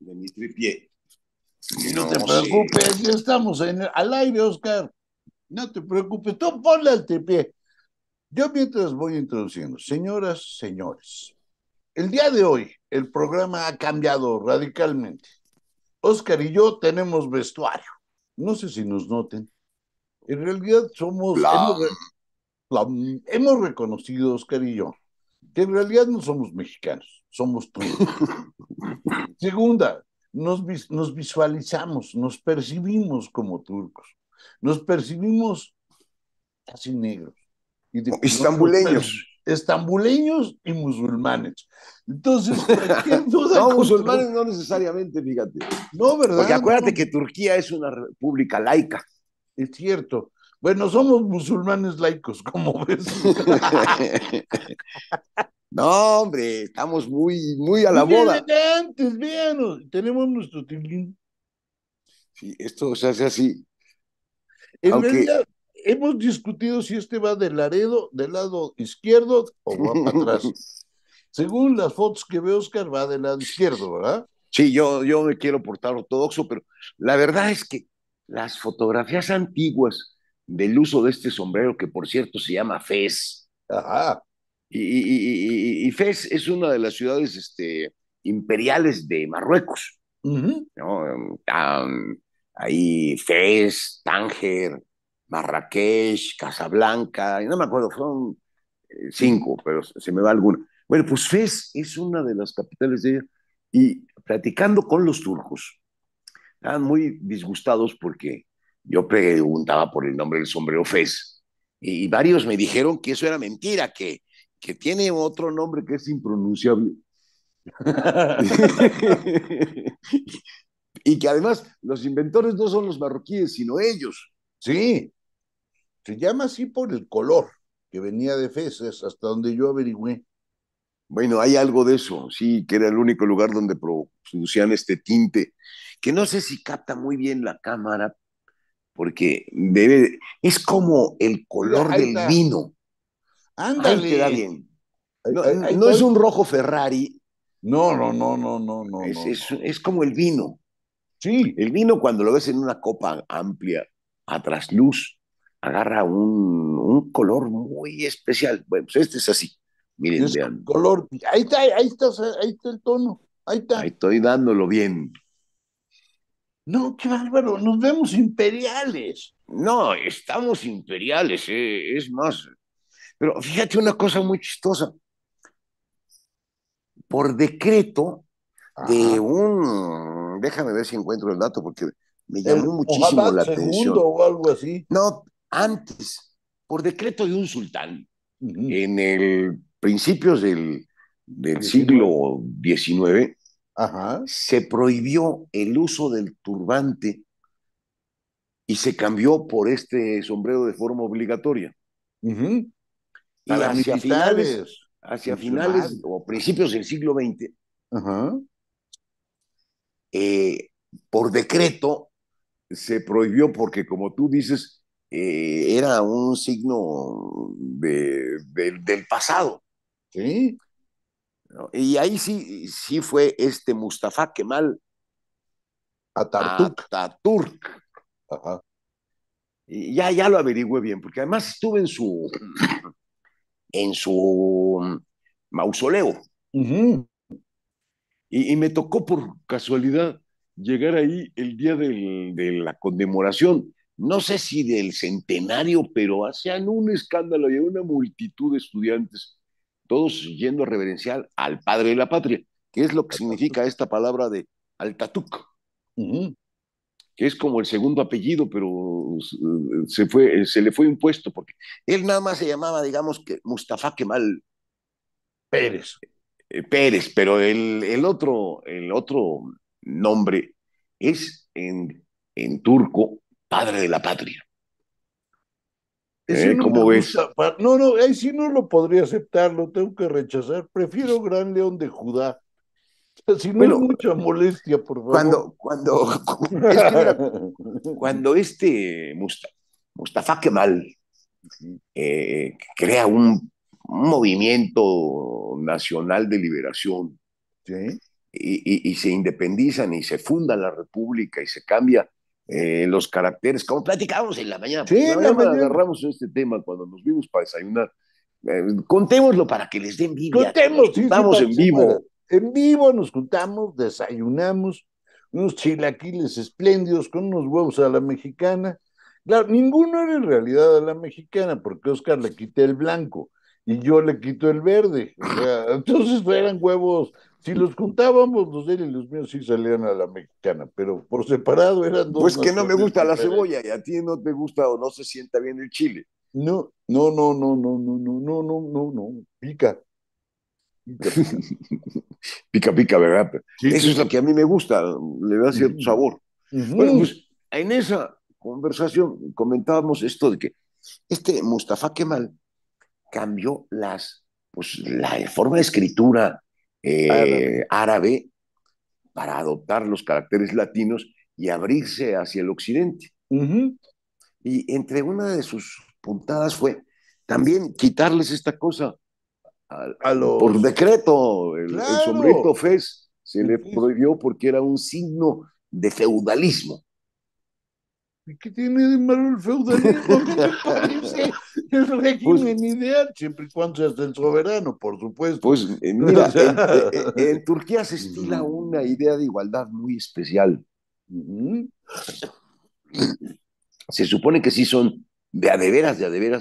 de mi tripié. No, te preocupes, ya estamos al aire, Oscar. No te preocupes, tú ponle al tripié. Yo mientras voy introduciendo, señoras, señores, el día de hoy el programa ha cambiado radicalmente. Oscar y yo tenemos vestuario. No sé si nos noten. En realidad somos... Hemos, reconocido, Oscar y yo, que en realidad no somos mexicanos, somos turcos Segunda, nos, nos visualizamos, nos percibimos como turcos, nos percibimos casi negros. Y de, estambuleños. Estambuleños y musulmanes. Entonces, ¿qué duda No, musulmanes no necesariamente, fíjate. No, ¿verdad? Porque acuérdate que Turquía es una república laica. Es cierto. Bueno, somos musulmanes laicos, como ves. No, hombre, estamos muy, muy a la Miren antes, vean, tenemos nuestro tilín. Sí, esto se hace así. En Aunque... realidad, hemos discutido si este va del Laredo, del lado izquierdo o va para atrás. Según las fotos que ve Oscar, va del lado izquierdo, ¿verdad? Sí, yo, yo me quiero portar ortodoxo, pero la verdad es que las fotografías antiguas del uso de este sombrero, que por cierto se llama fez, Ajá. Y, Fez es una de las ciudades este, imperiales de Marruecos. Uh ahí Fez, Tánger, Marrakech, Casablanca, y no me acuerdo, son eh, cinco, pero se me va alguno Bueno, pues Fez es una de las capitales de ella. Y platicando con los turcos, estaban muy disgustados porque yo preguntaba por el nombre del sombrero Fez. Y, varios me dijeron que eso era mentira, que que tiene otro nombre que es impronunciable. y que además los inventores no son los marroquíes, sino ellos. Sí, se llama así por el color que venía de Fesas, hasta donde yo averigüé. Bueno, hay algo de eso, sí, que era el único lugar donde producían este tinte, que no sé si capta muy bien la cámara, porque debe, es como el color del vino. Ahí queda bien. No, es un rojo Ferrari. No, no, no, no, no, no. Es, Es, como el vino. Sí. El vino cuando lo ves en una copa amplia, a trasluz, agarra un, color muy especial. Bueno, pues este es así. Miren, es Color, ahí está, ahí está, ahí está el tono. Ahí está. estoy dándolo bien. No, qué bárbaro, nos vemos imperiales. No, estamos imperiales, eh, es más, pero fíjate una cosa muy chistosa. Por decreto de un, déjame ver si encuentro el dato porque me llamó la muchísimo la o algo así. No, antes, por decreto de un sultán, en el principios del, siglo XIX, se prohibió el uso del turbante y se cambió por este sombrero de forma obligatoria. Ajá hacia finales, hacia finales o principios del siglo XX, eh, por decreto se prohibió porque, como tú dices, eh, era un signo del pasado. Y ahí sí, sí fue este Mustafa Kemal Atatürk. Y ya, ya lo averigüé bien, porque además estuve en su en su mm, mausoleo. y, me tocó por casualidad llegar ahí el día de la conmemoración, no sé si del centenario, pero hacían un escándalo y una multitud de estudiantes, todos yendo a reverenciar al padre de la patria, que es lo que significa esta palabra de Altatuc que es como el segundo apellido, pero eh, se, fue, eh, se le fue impuesto, porque él nada más se llamaba, digamos, que Mustafa Kemal Pérez. Eh, Pérez, pero el, otro, el otro nombre es en, en turco padre de la patria. ¿Cómo ves? no, no, ahí sí no lo podría aceptar, lo tengo que rechazar. Prefiero Gran León de Judá. Si no pues mucha molestia, por Cuando, cuando, este Mustafa, Kemal eh, crea un, movimiento nacional de liberación y, se independizan y se funda la república y se cambia eh, los caracteres, como platicábamos en la mañana. agarramos este tema cuando nos vimos para desayunar. Eh, contémoslo para que les den vida. Estamos en vivo en vivo nos juntamos, desayunamos, unos chilaquiles espléndidos con unos huevos a la mexicana. Claro, ninguno era en realidad a la mexicana, porque Oscar le quité el blanco y yo le quito el verde. entonces eran huevos, si los juntábamos, los de él y los míos sí salían a la mexicana, pero por separado eran dos. Pues que no me gusta la cebolla y a ti no te gusta o no se sienta bien el chile. no, no, no, no, no, no, no, no, no, no, pica. pica, pica, ¿verdad? Eso es lo que a mí me gusta, le da cierto sabor. Bueno, pues en esa conversación comentábamos esto de que este Mustafa Kemal cambió las, pues, la forma de escritura eh, árabe. para adoptar los caracteres latinos y abrirse hacia el occidente. Y entre una de sus puntadas fue también quitarles esta cosa por decreto. El, claro. fez se le prohibió porque era un signo de feudalismo. ¿Y qué tiene de malo el feudalismo? el régimen pues, ideal? Siempre y cuando seas el soberano, por supuesto. Pues eh, eh, eh, en, Turquía se estila una idea de igualdad muy especial. Se supone que sí son de a de veras, de a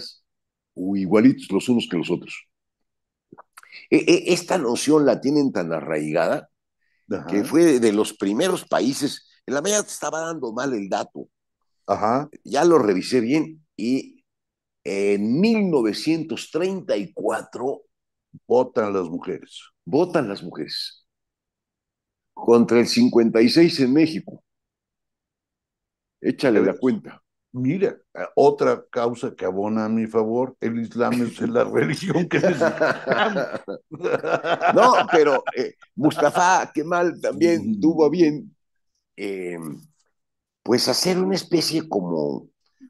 igualitos los unos que los otros. E, e, esta noción la tienen tan arraigada que fue de los primeros países. En la media estaba dando mal el dato. Ajá. Ya lo revisé bien y en 1934 votan las mujeres. Votan las mujeres. Contra el 56 en México. Échale la cuenta. Mira, otra causa que abona a mi favor, el Islam es la religión que No, pero eh, Mustafa, Mustafa mal también tuvo bien, em, pues, hacer una especie como,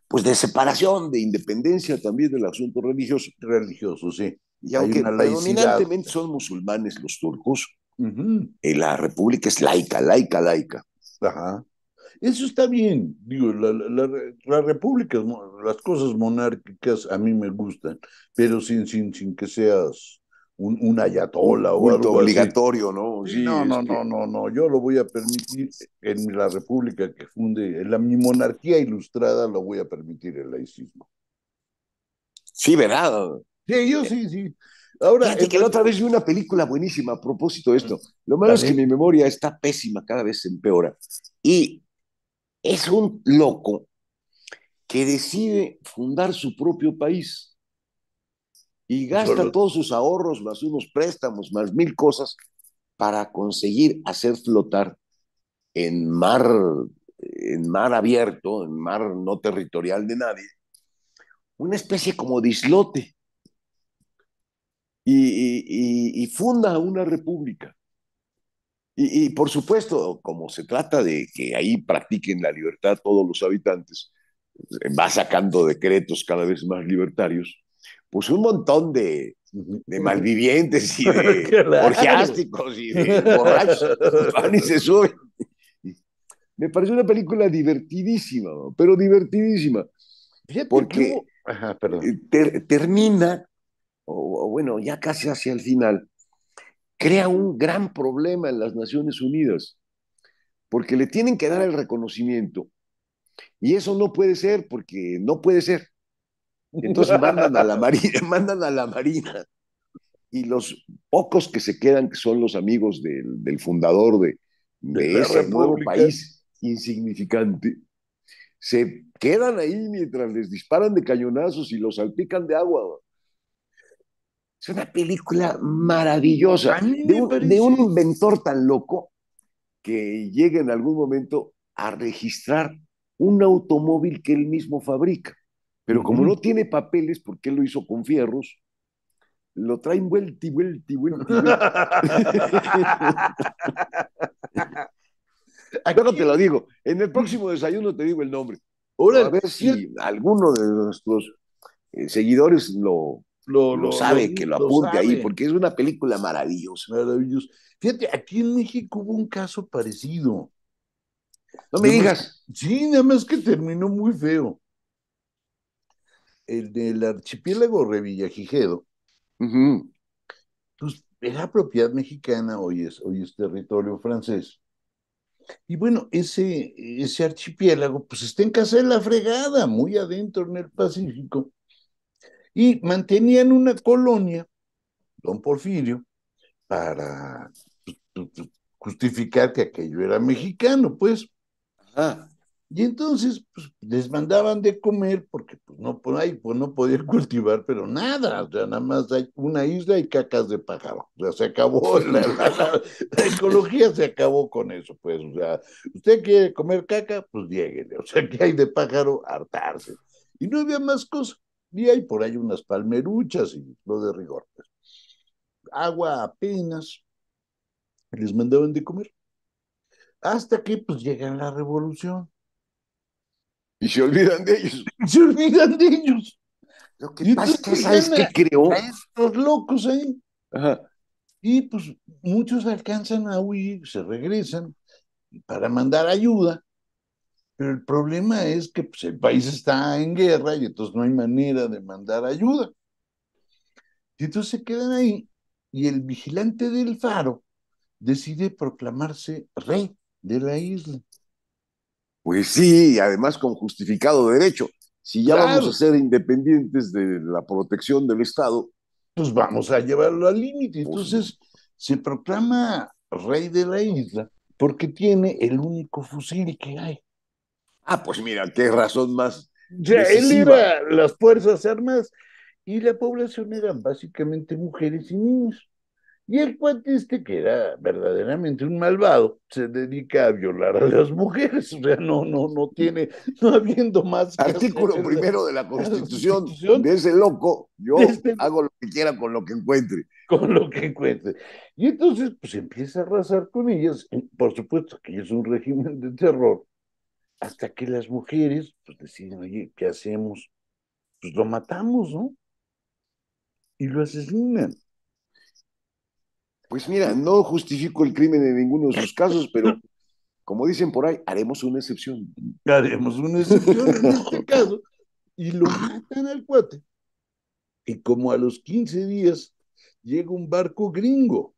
pues, de separación, de independencia también del asunto religioso. Religioso, sí. Y aunque predominantemente son musulmanes los turcos, eh, la república es laica, laica, laica. Ajá. Eso está bien, digo, la, la, república, las cosas monárquicas a mí me gustan, pero sin, sin, que seas un, un ayatola o algo obligatorio, ¿no? no, no, no, no, yo lo voy a permitir en la república que funde, en la, mi monarquía ilustrada lo voy a permitir el laicismo. Sí, ¿verdad? Sí, yo sí, sí. Ahora, que la otra vez vi una película buenísima a propósito de esto. Lo malo es que mi memoria está pésima, cada vez se empeora. Y es un loco que decide fundar su propio país y gasta todos sus ahorros, más unos préstamos, más mil cosas, para conseguir hacer flotar en mar, en mar abierto, en mar no territorial de nadie, una especie como Dislote. y funda una república y, por supuesto, como se trata de que ahí practiquen la libertad todos los habitantes, eh, va sacando decretos cada vez más libertarios, pues un montón de, malvivientes y de orgiásticos y de borrachos van y se suben. Me parece una película divertidísima, pero divertidísima. Porque eh, termina, o bueno, ya casi hacia el final, crea un gran problema en las Naciones Unidas, porque le tienen que dar el reconocimiento. Y eso no puede ser, porque no puede ser. Entonces mandan a la Marina, mandan a la Marina. Y los pocos que se quedan, que son los amigos del, fundador de, de, de ese nuevo país insignificante, se quedan ahí mientras les disparan de cañonazos y los salpican de agua. Es una película maravillosa de un, inventor tan loco que llega en algún momento a registrar un automóvil que él mismo fabrica. Pero como no tiene papeles, porque él lo hizo con fierros, lo traen vuelti, vuelti, y Ahora te lo digo. En el próximo desayuno te digo el nombre. Ahora, a ver si alguno de nuestros eh, seguidores lo, lo, sabe, que lo apunte ahí, porque es una película maravillosa. Maravillosa. Fíjate, aquí en México hubo un caso parecido. No me digas. sí, nada más que terminó muy feo. El del archipiélago Revillagigedo. Uh Pues era propiedad mexicana, hoy es, hoy es territorio francés. Y bueno, ese, ese archipiélago, pues está en casa de la fregada, muy adentro en el Pacífico y mantenían una colonia, don Porfirio, para pues, pues, pues, justificar que aquello era mexicano, pues. Y entonces les mandaban de comer porque pues, no, por ahí, pues, no podían cultivar, pero nada, o sea, nada más hay una isla y cacas de pájaro. O sea, se acabó, la, ecología se acabó con eso, pues. O sea, usted quiere comer caca, pues lléguele. O sea, que hay de pájaro, hartarse. Y no había más cosas. Y hay por ahí unas palmeruchas y lo de rigor. Pues. Agua apenas les mandaban de comer. Hasta que pues llega la revolución. Y se olvidan de ellos. Se olvidan de ellos. Lo que pasa es que, creó? estos locos ahí. Y pues muchos alcanzan a huir, se regresan para mandar ayuda pero el problema es que pues, el país está en guerra y entonces no hay manera de mandar ayuda. Y entonces se quedan ahí y el vigilante del faro decide proclamarse rey de la isla. Pues sí, además con justificado derecho. Si ya vamos a ser independientes de la protección del Estado. Pues vamos a llevarlo al límite. Pues entonces se proclama rey de la isla porque tiene el único fusil que hay. Ah, pues mira, qué razón más. Ya, él era las Fuerzas Armadas y la población eran básicamente mujeres y niños. Y el cuate este, que era verdaderamente un malvado, se dedica a violar a las mujeres. O sea, no, no, no tiene, no habiendo más. Artículo primero de la Constitución, de ese loco, yo este hago lo que quiera con lo que encuentre. Con lo que encuentre. Y entonces, pues empieza a arrasar con ellas. Por supuesto que es un régimen de terror hasta que las mujeres pues, deciden, oye, ¿qué hacemos? Pues lo matamos, ¿no? Y lo asesinan. Pues mira, no justifico el crimen en ninguno de sus casos, pero como dicen por ahí, haremos una excepción. Haremos una excepción en este caso. Y lo ah. matan al cuate. Y como a los 15 días llega un barco gringo.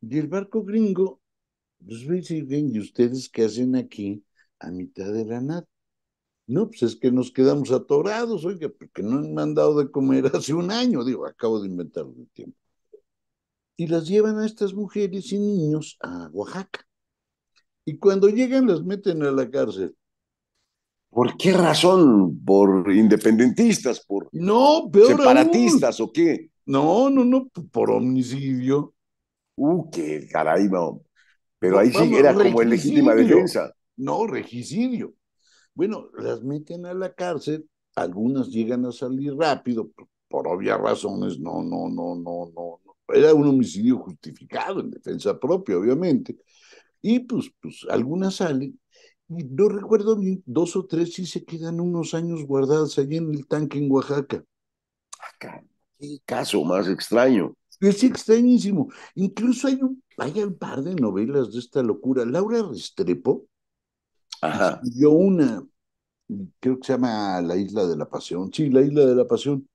Y el barco gringo pues ¿y ustedes qué hacen aquí a mitad de la nada? No, pues es que nos quedamos atorados, oiga, porque no han mandado de comer hace un año, digo, acabo de inventar el tiempo. Y las llevan a estas mujeres y niños a Oaxaca. Y cuando llegan las meten a la cárcel. ¿Por qué razón? ¿Por independentistas? ¿Por no, separatistas o qué? No, no, no, por homicidio. Uh, qué caray, no. Pero ahí sí era como en legítima defensa. No, regicidio. Bueno, las meten a la cárcel, algunas llegan a salir rápido, por, obvias razones, no, no, no, no, no, no. Era un homicidio justificado en defensa propia, obviamente. Y pues, pues algunas salen, y no recuerdo bien, dos o tres sí se quedan unos años guardadas allí en el tanque en Oaxaca. Acá, ah, qué caso más extraño. Es extrañísimo. Incluso hay un, hay un par de novelas de esta locura. Laura Restrepo Ajá. una, creo que se llama La Isla de la Pasión. Sí, La Isla de la Pasión.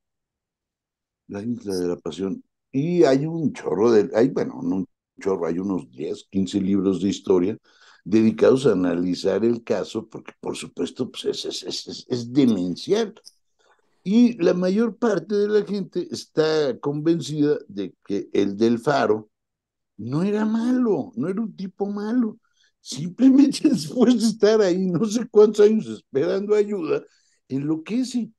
La Isla de la Pasión. Y hay un chorro de, hay, bueno, no un chorro, hay unos 10, 15 libros de historia dedicados a analizar el caso, porque por supuesto pues es, es, es, es demencial. Y la mayor parte de la gente está convencida de que el del faro no era malo, no era un tipo malo. Simplemente después de estar ahí no sé cuántos años esperando ayuda, enloquece.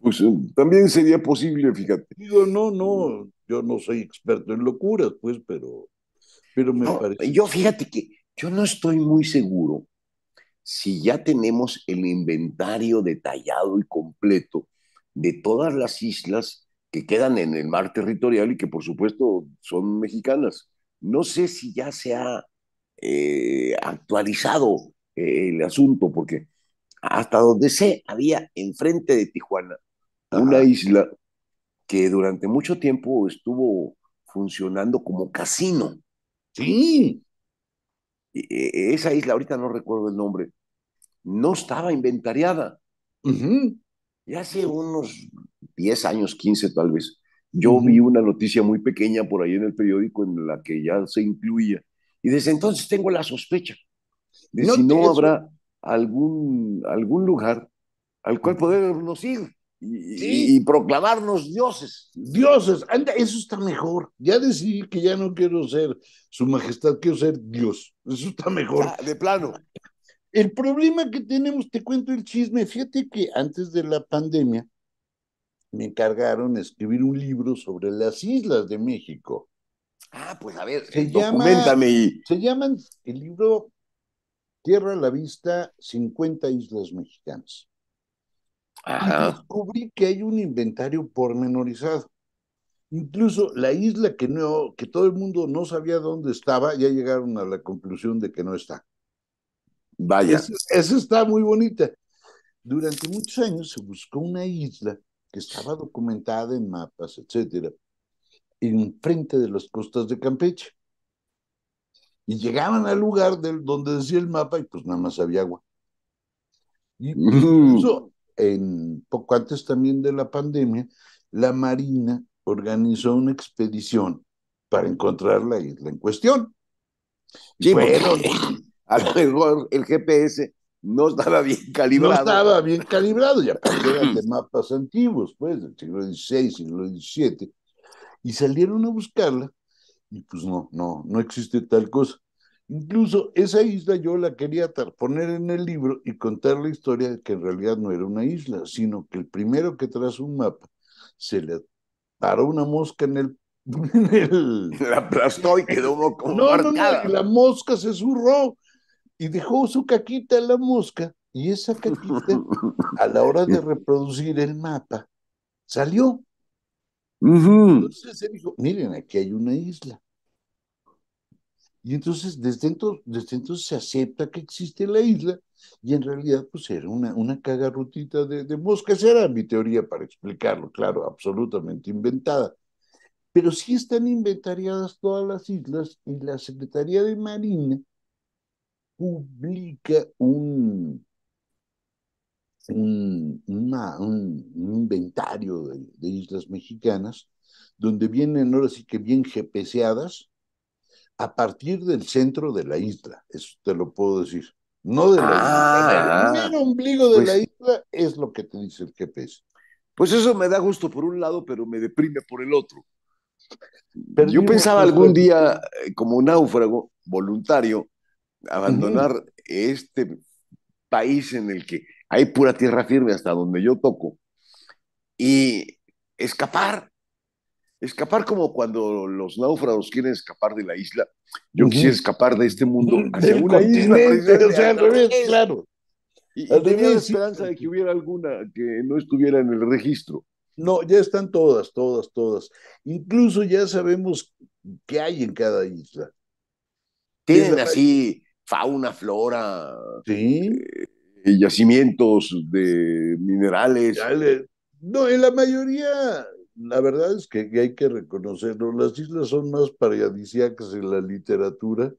Pues eh, también sería posible, fíjate. Digo, no, no, yo no soy experto en locuras, pues, pero, pero me parece. Yo fíjate que yo no estoy muy seguro si ya tenemos el inventario detallado y completo de todas las islas que quedan en el mar territorial y que por supuesto son mexicanas. No sé si ya se ha eh, actualizado eh, el asunto, porque hasta donde sé, había enfrente de Tijuana una isla que durante mucho tiempo estuvo funcionando como casino. Sí, e, e, esa isla, ahorita no recuerdo el nombre, no estaba inventariada. Y hace unos 10 años, 15 tal vez, yo vi una noticia muy pequeña por ahí en el periódico en la que ya se incluía. Y desde entonces tengo la sospecha de no si no habrá algún, algún lugar al cual podernos ir y, proclamarnos dioses. Dioses, anda, eso está mejor. Ya decidí que ya no quiero ser su majestad, quiero ser Dios. Eso está mejor. Ah, de plano. El problema que tenemos, te cuento el chisme, fíjate que antes de la pandemia me encargaron escribir un libro sobre las islas de México. Ah, pues a ver, se documentame. se llaman el libro Tierra a la Vista, 50 Islas Mexicanas descubrí que hay un inventario pormenorizado. Incluso la isla que, no, que todo el mundo no sabía dónde estaba, ya llegaron a la conclusión de que no está. Vaya. Eso, está muy bonita. Durante muchos años se buscó una isla que estaba documentada en mapas, etcétera, en de las costas de Campeche. Y llegaban al lugar del, donde decía el mapa y pues nada más había agua. Y mm en, poco antes también de la pandemia, la Marina organizó una expedición para encontrar la isla en cuestión. Sí, bueno, pues, a lo mejor el GPS no estaba bien calibrado. No estaba bien calibrado, ya eran de mapas antiguos, pues, del siglo XVI, siglo XVII, y salieron a buscarla, y pues no, no, no existe tal cosa. Incluso esa isla yo la quería poner en el libro y contar la historia de que en realidad no era una isla, sino que el primero que trazó un mapa se le paró una mosca en el... La aplastó y quedó como no, marcada. No, no, la mosca se zurró y dejó su caquita en la mosca y esa caquita a la hora de reproducir el mapa salió. Entonces él dijo, miren, aquí hay una isla. Y entonces desde, entonces desde entonces, se acepta que existe la isla y en realidad pues era una, una cagarrutita de, de moscas, era mi teoría para explicarlo, claro, absolutamente inventada. Pero sí están inventariadas todas las islas y la Secretaría de Marina publica un, un, inventario de, islas mexicanas donde vienen ahora sí que bien GPSeadas a partir del centro de la isla, eso te lo puedo decir. No de ah. ombligo de pues la isla es lo que te dice el GPS. Pues eso me da gusto por un lado, pero me deprime por el otro. Yo pensaba algún día, eh, como un náufrago voluntario, abandonar este país en el que hay pura tierra firme hasta donde yo toco y escapar Escapar como cuando los náufragos quieren escapar de la isla. Yo quisiera escapar de este mundo hacia una isla. O sea, claro. tenía esperanza de que hubiera alguna que no estuviera en el registro. No, ya están todas, todas, todas. Incluso ya sabemos qué hay en cada isla. Tienen así fauna, flora, ¿Sí? Eh, yacimientos de minerales. No, en la mayoría la verdad es que hay que reconocerlo, las islas son más paradisíacas en la literatura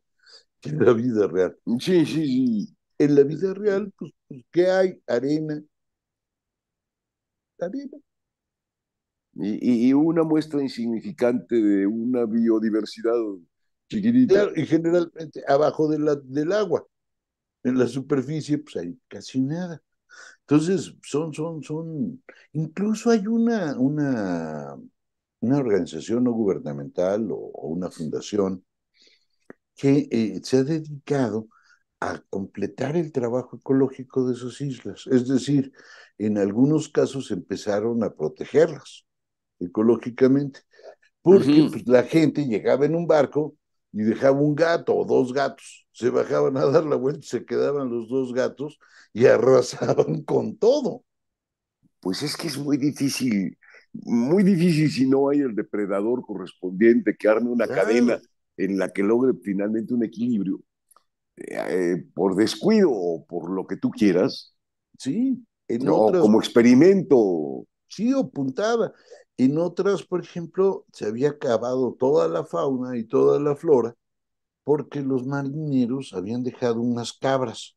que en la vida real. Sí, sí, sí. En la vida real, pues, pues ¿qué hay? Arena. Arena. Y, una muestra insignificante de una biodiversidad chiquitita. y generalmente abajo del agua. En la superficie, pues hay casi nada. Entonces, son, son, son, incluso hay una, una, una organización no gubernamental o, una fundación que eh, se ha dedicado a completar el trabajo ecológico de sus islas. Es decir, en algunos casos empezaron a protegerlas ecológicamente, porque pues, la gente llegaba en un barco y dejaba un gato o dos gatos. Se bajaban a dar la vuelta y se quedaban los dos gatos y arrasaban con todo. Pues es que es muy difícil, muy difícil si no hay el depredador correspondiente que arme una cadena en la que logre finalmente un equilibrio. Eh, por descuido o por lo que tú quieras. Sí, en como experimento. Sí, o puntada. En otras, por ejemplo, se había acabado toda la fauna y toda la flora porque los marineros habían dejado unas cabras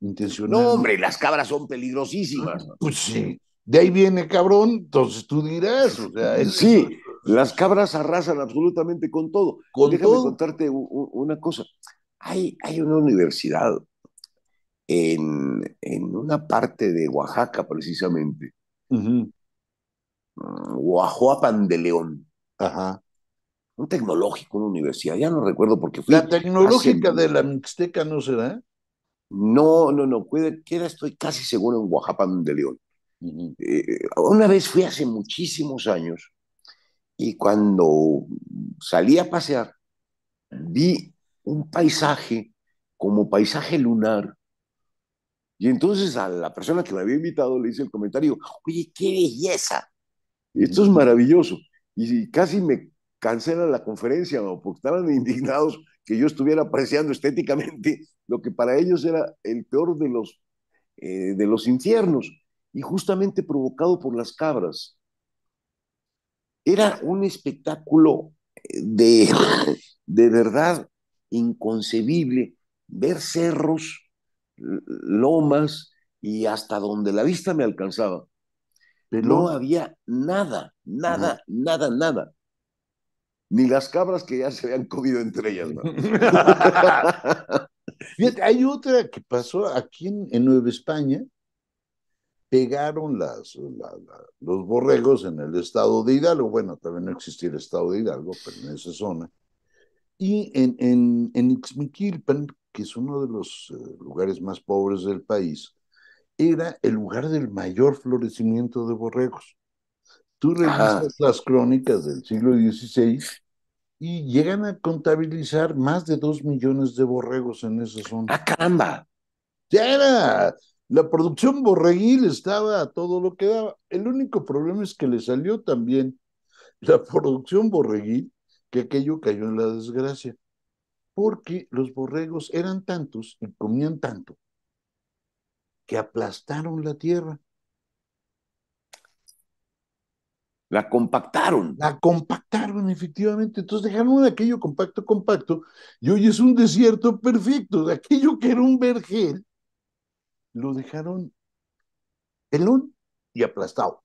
intencionalmente. No, hombre, las cabras son peligrosísimas. Ah, pues sí, de ahí viene cabrón, entonces tú dirás. Sí, las cabras arrasan absolutamente con todo. Déjame contarte una cosa. Hay, hay una universidad en, en, una parte de Oaxaca, precisamente, Mm, Guajuapan de León. Un tecnológico, una universidad, ya no recuerdo porque fui. La tecnológica de la Mixteca no será. No, no, no, queda, estoy casi seguro en Guajapan de León. Eh, una vez fui hace muchísimos años y cuando salí a pasear vi un paisaje como paisaje lunar y entonces a la persona que me había invitado le hice el comentario, oye, qué belleza. Esto es maravilloso. Y casi me cancelan la conferencia, porque estaban indignados que yo estuviera apreciando estéticamente lo que para ellos era el peor de los, eh, de los infiernos, y justamente provocado por las cabras. Era un espectáculo eh, de, de verdad inconcebible ver cerros, lomas y hasta donde la vista me alcanzaba, pero no había nada, nada, nada, nada. Ni las cabras que ya se habían comido entre ellas. hay otra que pasó aquí en, Nueva España. Pegaron las, los borregos en el estado de Hidalgo. Bueno, también no existía el estado de Hidalgo, pero en esa zona. Y en, en, en Ixmiquilpan, que es uno de los eh, lugares más pobres del país, era el lugar del mayor florecimiento de borregos. Tú revisas las crónicas del siglo XVI y llegan a contabilizar más de dos millones de borregos en esa zona. ¡Ah, caramba! Ya era. La producción borreguil estaba a todo lo que daba. El único problema es que le salió también la producción borreguil que aquello cayó en la desgracia. Porque los borregos eran tantos y comían tanto que aplastaron la tierra. La compactaron. La compactaron, efectivamente. Entonces dejaron aquello compacto, compacto, y hoy es un desierto perfecto. Aquello que era un vergel, lo dejaron pelón y aplastado.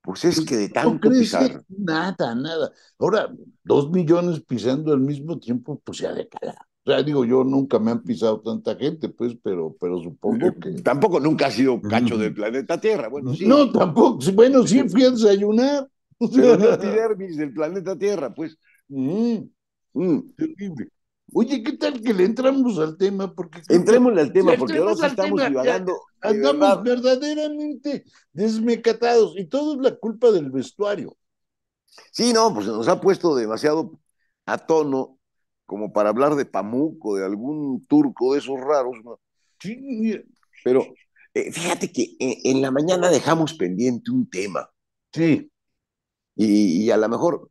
Pues es que de tanto no pisar. Nada, nada. Ahora, dos millones pisando al mismo tiempo, pues ya de calar. O sea, digo, yo nunca me han pisado tanta gente, pues, pero, pero supongo que. Tampoco nunca ha sido cacho del planeta Tierra, bueno, sí. No, tampoco. Bueno, sí fui a desayunar. del planeta Tierra, pues. Mm, mm. Oye, ¿qué tal que le entramos al tema? Porque Entrémosle al tema, porque ahora estamos tema, Andamos verdaderamente desmecatados y todo es la culpa del vestuario. Sí, no, pues nos ha puesto demasiado a tono como para hablar de Pamuco, de algún turco de esos raros. Pero eh, fíjate que eh, en, la mañana dejamos pendiente un tema. Sí. Y, a lo mejor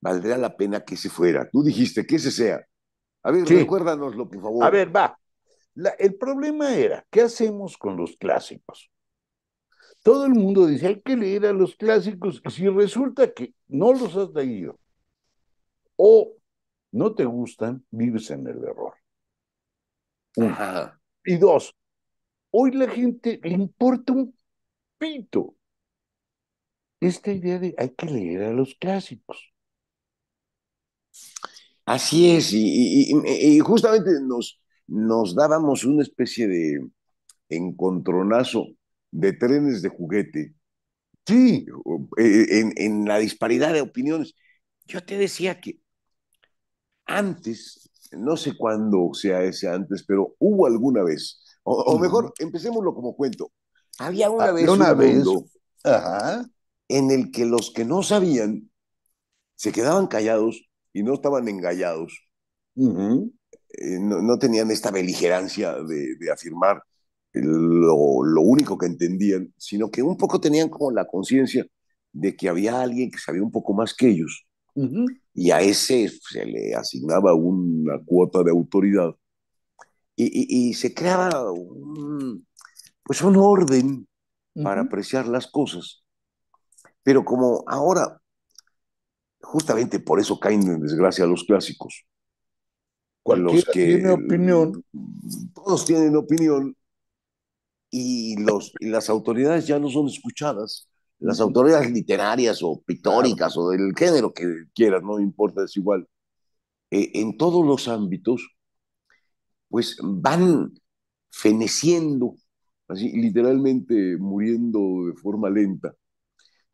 valdría la pena que se fuera. Tú dijiste que ese sea. A ver, recuérdanoslo, por favor. A ver, va. el problema era, ¿qué hacemos con los clásicos? Todo el mundo dice, hay que leer a los clásicos. Si resulta que no los has leído o no te gustan, vives en el error. Y dos, hoy la gente le importa un pito esta idea de hay que leer a los clásicos. Así es, y, justamente nos, nos dábamos una especie de encontronazo de trenes de juguete. Sí. Eh, en, la disparidad de opiniones. Yo te decía que antes, no sé cuándo sea ese antes, pero hubo alguna vez, o, mejor, empecémoslo como cuento. Había una ah, vez una un vez, mundo en el que los que no sabían se quedaban callados y no estaban engallados. Eh, no, tenían esta beligerancia de, afirmar lo, único que entendían, sino que un poco tenían como la conciencia de que había alguien que sabía un poco más que ellos y a ese se le asignaba una cuota de autoridad. Y, se creaba un, pues un orden para apreciar las cosas. Pero como ahora, justamente por eso caen en desgracia los clásicos. Cualquiera que, tiene opinión. Todos tienen opinión y, los, y las autoridades ya no son escuchadas las autoridades literarias o pictóricas o del género que quieras, no importa, es igual, e, en todos los ámbitos, pues van feneciendo, así literalmente muriendo de forma lenta,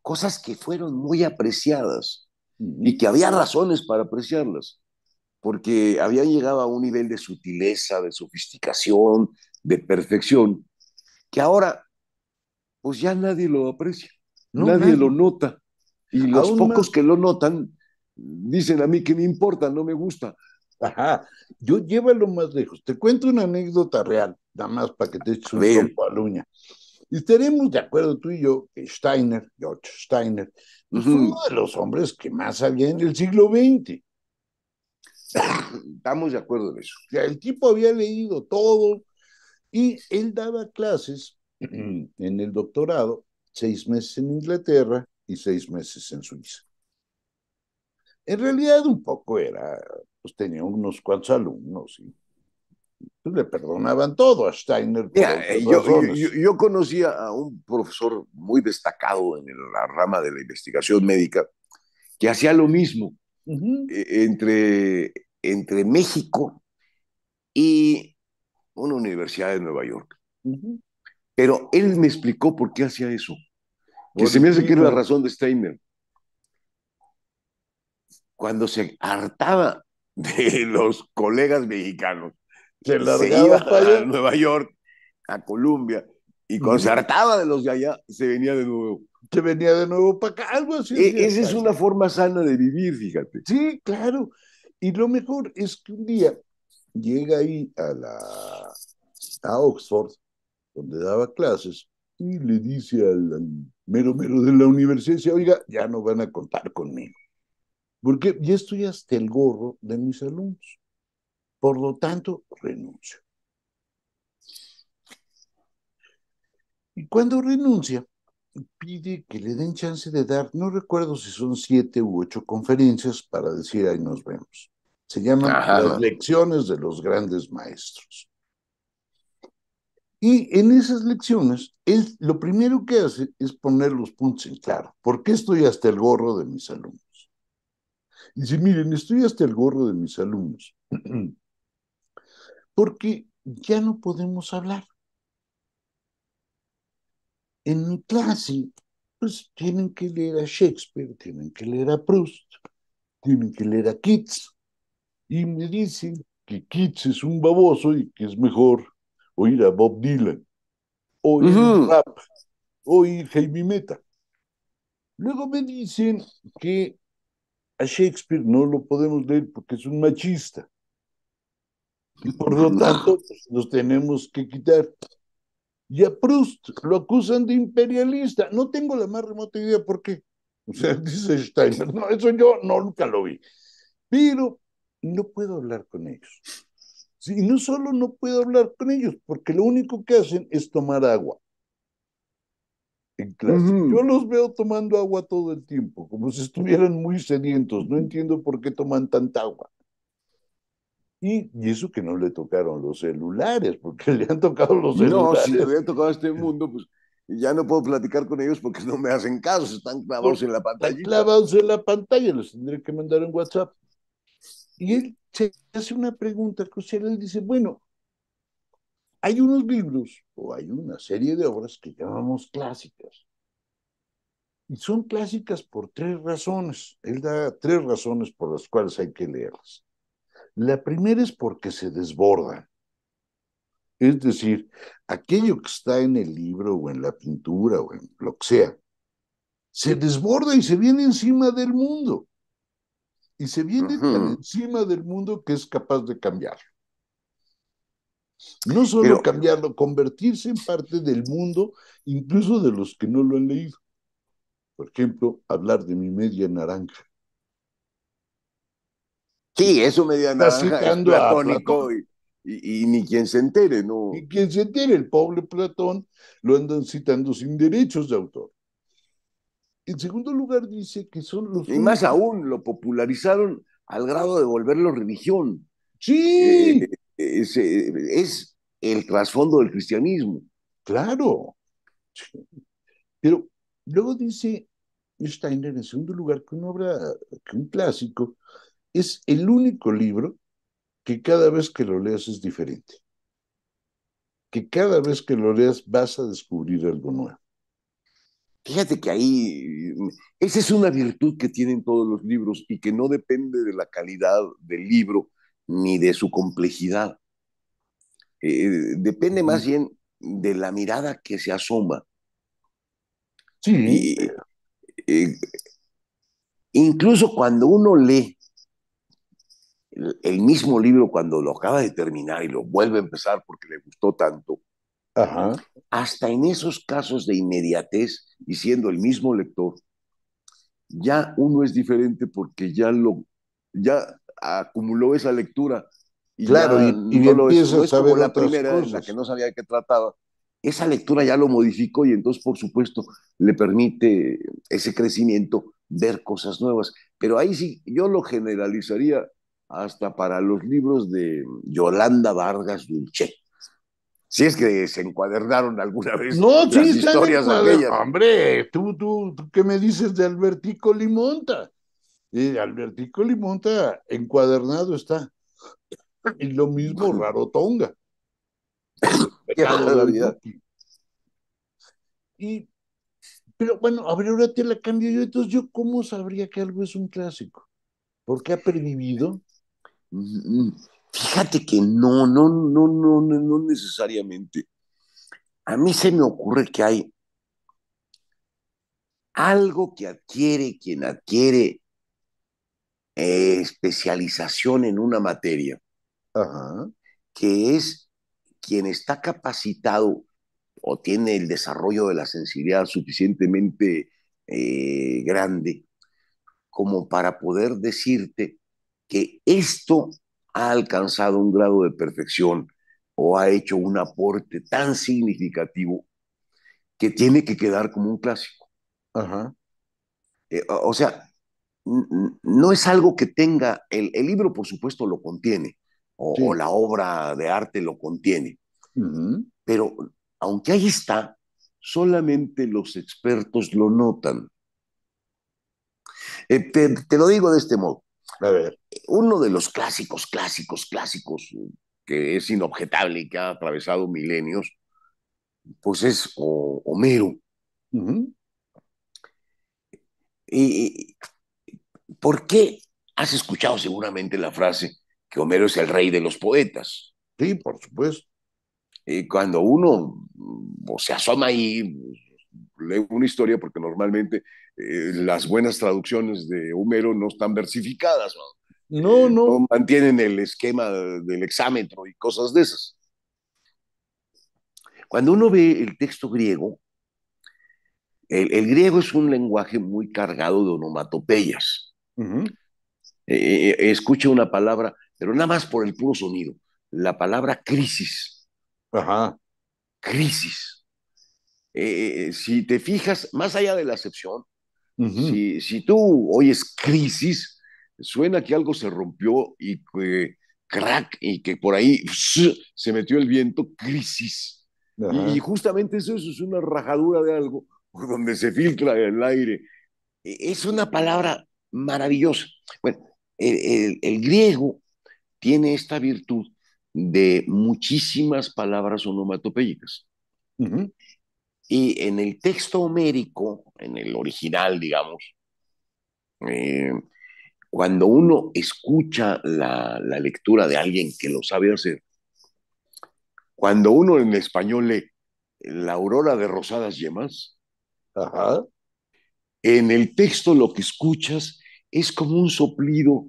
cosas que fueron muy apreciadas y que había razones para apreciarlas, porque habían llegado a un nivel de sutileza, de sofisticación, de perfección, que ahora pues ya nadie lo aprecia nadie lo nota. Y los pocos que lo notan dicen a mí que me importa, no me gusta. Ajá, yo llévalo más lejos. Te cuento una anécdota real, nada más para que te eches un poco a Y estaremos de acuerdo tú y yo Steiner, George Steiner, pues, uno de los hombres que más había en el siglo XX. Estamos de acuerdo en eso. el tipo había leído todo y él daba clases en el doctorado seis meses en Inglaterra y seis meses en Suiza. En realidad un poco era, pues tenía unos cuantos alumnos y pues, le perdonaban todo a Steiner. yo, conocía a un profesor muy destacado en la rama de la investigación médica que hacía lo mismo eh, entre, entre México y una universidad de Nueva York. Pero él me explicó por qué hacía eso. Que se me hace que es la razón de Steiner. Cuando se hartaba de los colegas mexicanos, se, iba a Nueva York, a Colombia, y cuando se hartaba de los de allá, se venía de nuevo. Se venía de nuevo para acá, algo así. E, esa es una forma sana de vivir, fíjate. Sí, claro. Y lo mejor es que un día llega ahí a, la, a Oxford, donde daba clases, y le dice al, mero, mero de la universidad, decía, oiga, ya no van a contar conmigo. Porque ya estoy hasta el gorro de mis alumnos. Por lo tanto, renuncio. Y cuando renuncia, pide que le den chance de dar, no recuerdo si son siete u ocho conferencias para decir ahí nos vemos. Se llaman las lecciones de los grandes maestros. Y en esas lecciones, lo primero que hace es poner los puntos en claro. ¿Por qué estoy hasta el gorro de mis alumnos? Y dice, miren, estoy hasta el gorro de mis alumnos, porque ya no podemos hablar. En mi clase, pues tienen que leer a Shakespeare, tienen que leer a Proust, tienen que leer a Keats, y me dicen que Keats es un baboso y que es mejor oír a Bob Dylan, oír uh -huh. rap, oír Jaime Meta. Luego me dicen que a Shakespeare no lo podemos leer porque es un machista. Y por lo tanto, pues, nos tenemos que quitar. Y a Proust lo acusan de imperialista. No tengo la más remota idea por qué. O sea, dice Steiner, no, eso yo nunca lo vi. Pero no puedo hablar con ellos. Y no solo no puedo hablar con ellos, porque lo único que hacen es tomar agua en clase. Yo los veo tomando agua todo el tiempo, como si estuvieran muy sedientos. No entiendo por qué toman tanta agua. Y, eso que no le tocaron los celulares, porque le han tocado los celulares. No, si le han tocado a este mundo, pues ya no puedo platicar con ellos porque no me hacen caso, están clavados en la pantalla. Están clavados en la pantalla, les tendré que mandar en WhatsApp. Y él se hace una pregunta crucial, él dice, bueno, hay unos libros o hay una serie de obras que llamamos clásicas. Y son clásicas por tres razones. Él da tres razones por las cuales hay que leerlas. La primera es porque se desborda Es decir, aquello que está en el libro o en la pintura o en lo que sea, se desborda y se viene encima del mundo y se viene tan encima del mundo que es capaz de cambiarlo. No solo cambiarlo, convertirse en parte del mundo, incluso de los que no lo han leído. Por ejemplo, hablar de mi media naranja. Sí, eso media naranja Está citando y, y, y, ni quien se entere, ¿no? Ni quien se entere, el pobre Platón lo andan citando sin derechos de autor. En segundo lugar, dice que son los. Y más aún, lo popularizaron al grado de volverlo religión. Sí. Eh, eh, eh, es, el trasfondo del cristianismo. Claro. Pero luego dice Steiner, en segundo lugar, que una obra, que un clásico, es el único libro que cada vez que lo leas es diferente. Que cada vez que lo leas vas a descubrir algo nuevo. Fíjate que ahí, esa es una virtud que tienen todos los libros y que no depende de la calidad del libro ni de su complejidad. Eh, depende más bien de la mirada que se asoma. Sí. Eh, incluso cuando uno lee el mismo libro, cuando lo acaba de terminar y lo vuelve a empezar porque le gustó tanto, hasta en esos casos de inmediatez, y siendo el mismo lector, ya uno es diferente porque ya lo ya acumuló esa lectura. Y claro, no lo es, la primera la que no sabía qué trataba. Esa lectura ya lo modificó y entonces, por supuesto, le permite ese crecimiento ver cosas nuevas. Pero ahí sí, yo lo generalizaría hasta para los libros de Yolanda Vargas Dulce. Si es que se encuadernaron alguna vez no, las historias aquellas. Hombre, ¿tú, tú, qué me dices de Albertico Limonta. Y Albertico Limonta encuadernado está. Y lo mismo Rarotonga. y, pero bueno, a ver, ahora te la cambio yo. Entonces, ¿yo cómo sabría que algo es un clásico? Porque ha pervivido. Mm, mm. Fíjate que no, no, no, no, no, necesariamente. A mí se me ocurre que hay algo que adquiere quien adquiere eh, especialización en una materia, que es quien está capacitado o tiene el desarrollo de la sensibilidad suficientemente eh, grande como para poder decirte que esto ha alcanzado un grado de perfección o ha hecho un aporte tan significativo que tiene que quedar como un clásico. Eh, o sea, no es algo que tenga, el, libro por supuesto lo contiene, o, la obra de arte lo contiene, pero aunque ahí está, solamente los expertos lo notan. Eh, te, lo digo de este modo ver. Uno de los clásicos, clásicos, clásicos, que es inobjetable y que ha atravesado milenios, pues es Homero. ¿Y por qué has escuchado seguramente la frase que Homero es el rey de los poetas? Sí, por supuesto. Y cuando uno se asoma ahí, leo una historia porque normalmente eh, las buenas traducciones de Homero no están versificadas, ¿no? Eh, no, no. mantienen el esquema del hexámetro y cosas de esas. Cuando uno ve el texto griego, el, griego es un lenguaje muy cargado de onomatopeyas. Eh, escucha una palabra, pero nada más por el puro sonido. La palabra crisis. Ajá. Crisis eh, si te fijas, más allá de la acepción, si, si, tú oyes crisis, suena que algo se rompió y que crack, y que por ahí se metió el viento, crisis. Y, justamente eso, es una rajadura de algo donde se filtra el aire. E, es una palabra maravillosa. Bueno, el, el, griego tiene esta virtud de muchísimas palabras onomatopéyicas. Y en el texto homérico, en el original, digamos, eh, cuando uno escucha la, lectura de alguien que lo sabe hacer, cuando uno en español lee La aurora de rosadas yemas, en el texto lo que escuchas es como un soplido,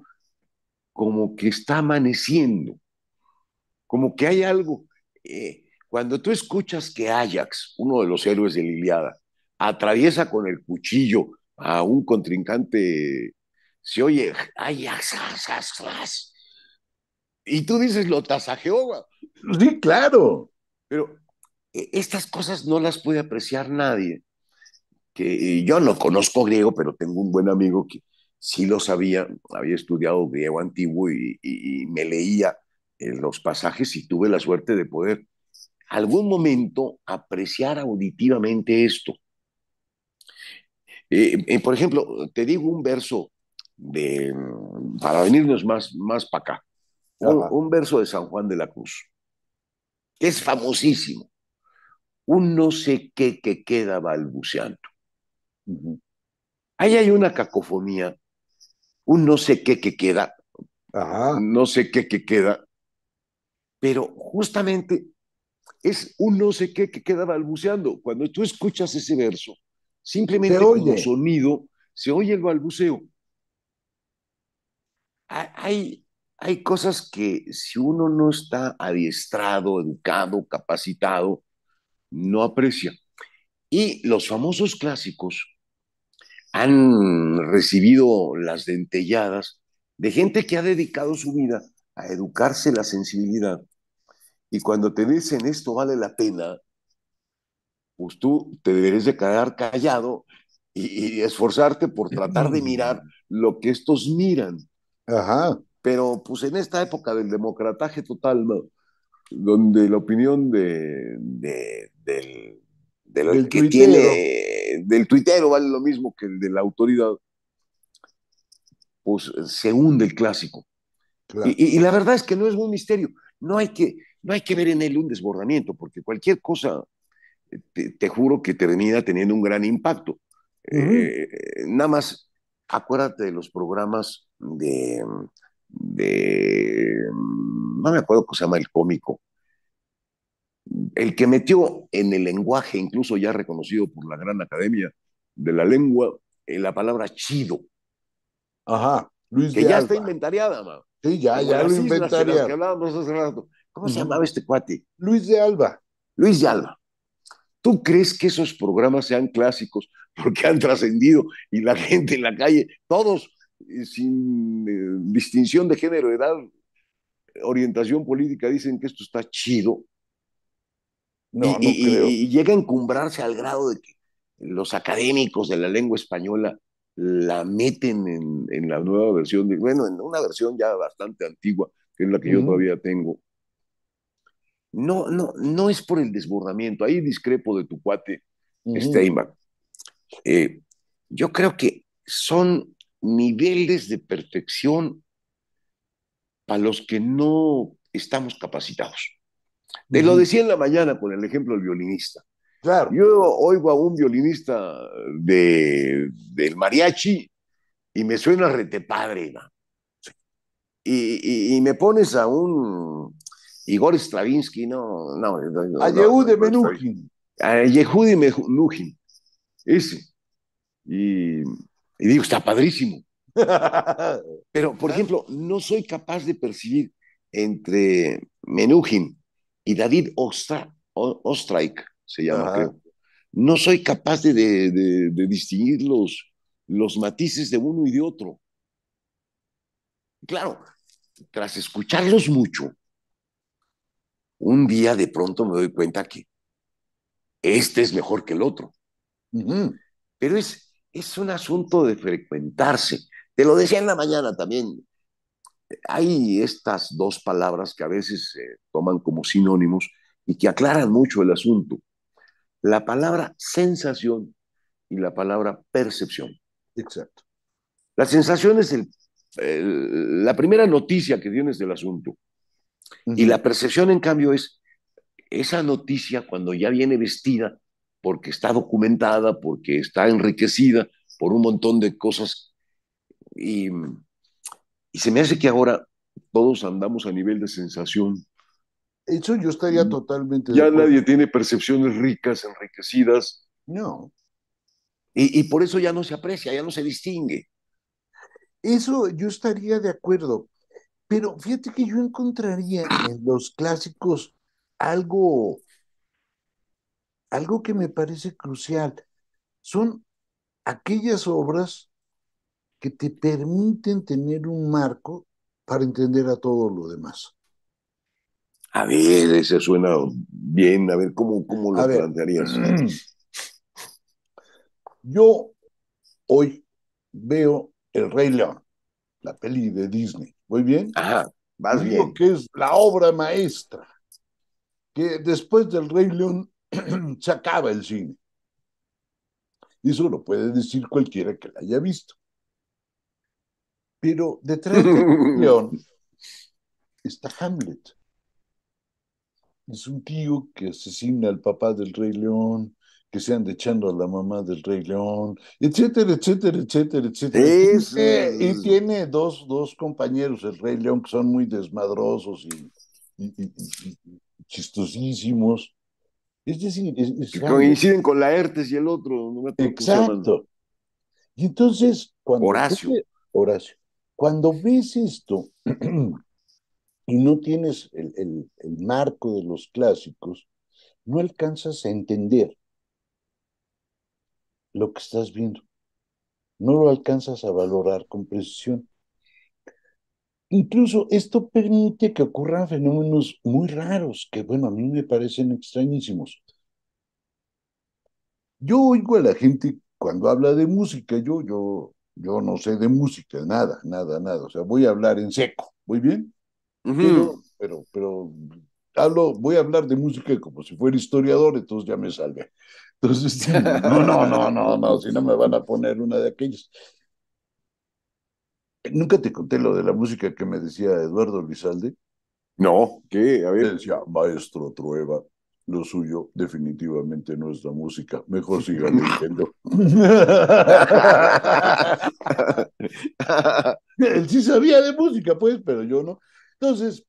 como que está amaneciendo, como que hay algo. Eh, cuando tú escuchas que Ajax, uno de los héroes de la Iliada, atraviesa con el cuchillo a un contrincante, se oye Ajax, y tú dices, lo Jehová. Sí, claro. Pero e, estas cosas no las puede apreciar nadie. Que yo no conozco griego, pero tengo un buen amigo que sí lo sabía, había estudiado griego antiguo y, me leía eh, los pasajes y tuve la suerte de poder algún momento apreciar auditivamente esto. Eh, eh, por ejemplo, te digo un verso de, para venirnos más, más para acá, un, verso de San Juan de la Cruz, es famosísimo. Un no sé qué que queda balbuceando. Ahí hay una cacofonía, un no sé qué que queda, Ajá. no sé qué que queda, pero justamente es un no sé qué que queda balbuceando. Cuando tú escuchas ese verso, simplemente un sonido, se oye el balbuceo. Hay, hay cosas que si uno no está adiestrado, educado, capacitado, no aprecia. Y los famosos clásicos han recibido las dentelladas de gente que ha dedicado su vida a educarse la sensibilidad y cuando te dicen esto vale la pena, pues tú te deberías de quedar callado y, esforzarte por tratar de mirar mm. lo que estos miran. Ajá. Pero pues en esta época del democrataje total, ¿no? donde la opinión de, del, del que tiene del tuitero vale lo mismo que el de la autoridad, pues se hunde el clásico. Y, y, la verdad es que no es un misterio. No hay que, no hay que ver en él un desbordamiento, porque cualquier cosa, eh, te, juro que termina teniendo un gran impacto. Eh, eh, nada más, acuérdate de los programas de, de, no me acuerdo cómo se llama el cómico, el que metió en el lenguaje, incluso ya reconocido por la Gran Academia de la Lengua, la palabra chido. Ajá, Luis Que ya está inventariada, Sí, ya, ya lo que hablábamos hace rato. ¿Cómo se llamaba este cuate? Luis de Alba. Luis de Alba. ¿Tú crees que esos programas sean clásicos porque han trascendido y la gente en la calle, todos eh, sin eh, distinción de género, edad, orientación política, dicen que esto está chido? No, y, no llega a encumbrarse al grado de que los académicos de la lengua española la meten en, la nueva versión, de, bueno, en una versión ya bastante antigua, que es la que yo todavía tengo, no, no, es por el desbordamiento. Ahí discrepo de tu cuate, uh yo creo que son niveles de perfección para los que no estamos capacitados. Te lo decía en la mañana con el ejemplo del violinista. Claro. Yo oigo a un violinista del mariachi y me suena rete padre. y, me pones a un Igor Stravinsky, no, no. a Yehudi Menuhin. A Yehudi Menuhin, ese. Y, digo, está padrísimo. Pero, por ejemplo, no soy capaz de percibir entre Menuhin y David Ostra, Ostraik, se llama, No soy capaz de, distinguir los matices de uno y de otro. Claro, tras escucharlos mucho, un día de pronto me doy cuenta que este es mejor que el otro. Pero es, es un asunto de frecuentarse. Te lo decía en la mañana también. Hay estas dos palabras que a veces se toman como sinónimos y que aclaran mucho el asunto. La palabra sensación y la palabra percepción. Exacto. La sensación es la primera noticia que tienes del asunto. Y la percepción, en cambio, es esa noticia cuando ya viene vestida, porque está documentada, porque está enriquecida por un montón de cosas. Y, se me hace que ahora todos andamos a nivel de sensación. Eso yo estaría de mm. totalmente. Ya nadie tiene percepciones ricas, enriquecidas. No. Y, y, por eso ya no se aprecia, ya no se distingue. Eso yo estaría de acuerdo. Pero fíjate que yo encontraría en los clásicos algo, algo que me parece crucial. Son aquellas obras que te permiten tener un marco para entender a todo lo demás. A ver, ese suena bien. A ver, ¿cómo, cómo lo plantearías? Yo hoy veo El Rey León, la peli de Disney. Muy bien. Más bien. que es la obra maestra, que después del Rey León se acaba el cine. y Eso lo puede decir cualquiera que la haya visto. Pero detrás de León está Hamlet. Es un tío que asesina al papá del Rey León, se echando a la mamá del Rey León, etcétera, etcétera, etcétera, etcétera. Y tiene dos, dos compañeros, el Rey León, que son muy desmadrosos y, chistosísimos. Es decir, coinciden con la y el otro. Exacto. Y entonces, cuando. Horacio. E, Horacio. Cuando ves esto y no tienes el, el marco de los clásicos, no alcanzas a entender lo que estás viendo. No lo alcanzas a valorar con precisión. Incluso esto permite que ocurran fenómenos muy raros, que bueno, a mí me parecen extrañísimos. Yo oigo a la gente cuando habla de música, yo, yo, yo no sé de música, nada, nada, nada. O sea, voy a hablar en seco, ¿muy bien? pero, pero voy a hablar de música como si fuera historiador, entonces ya me salve. Entonces, no, no, no, no, no, si no me van a poner una de aquellas. Nunca te conté lo de la música que me decía Eduardo Lizalde. No, ¿qué? A Decía, maestro Trueba, lo suyo definitivamente no es la música. Mejor siga leyendo. Él sí sabía de música, pues, pero yo no. Entonces,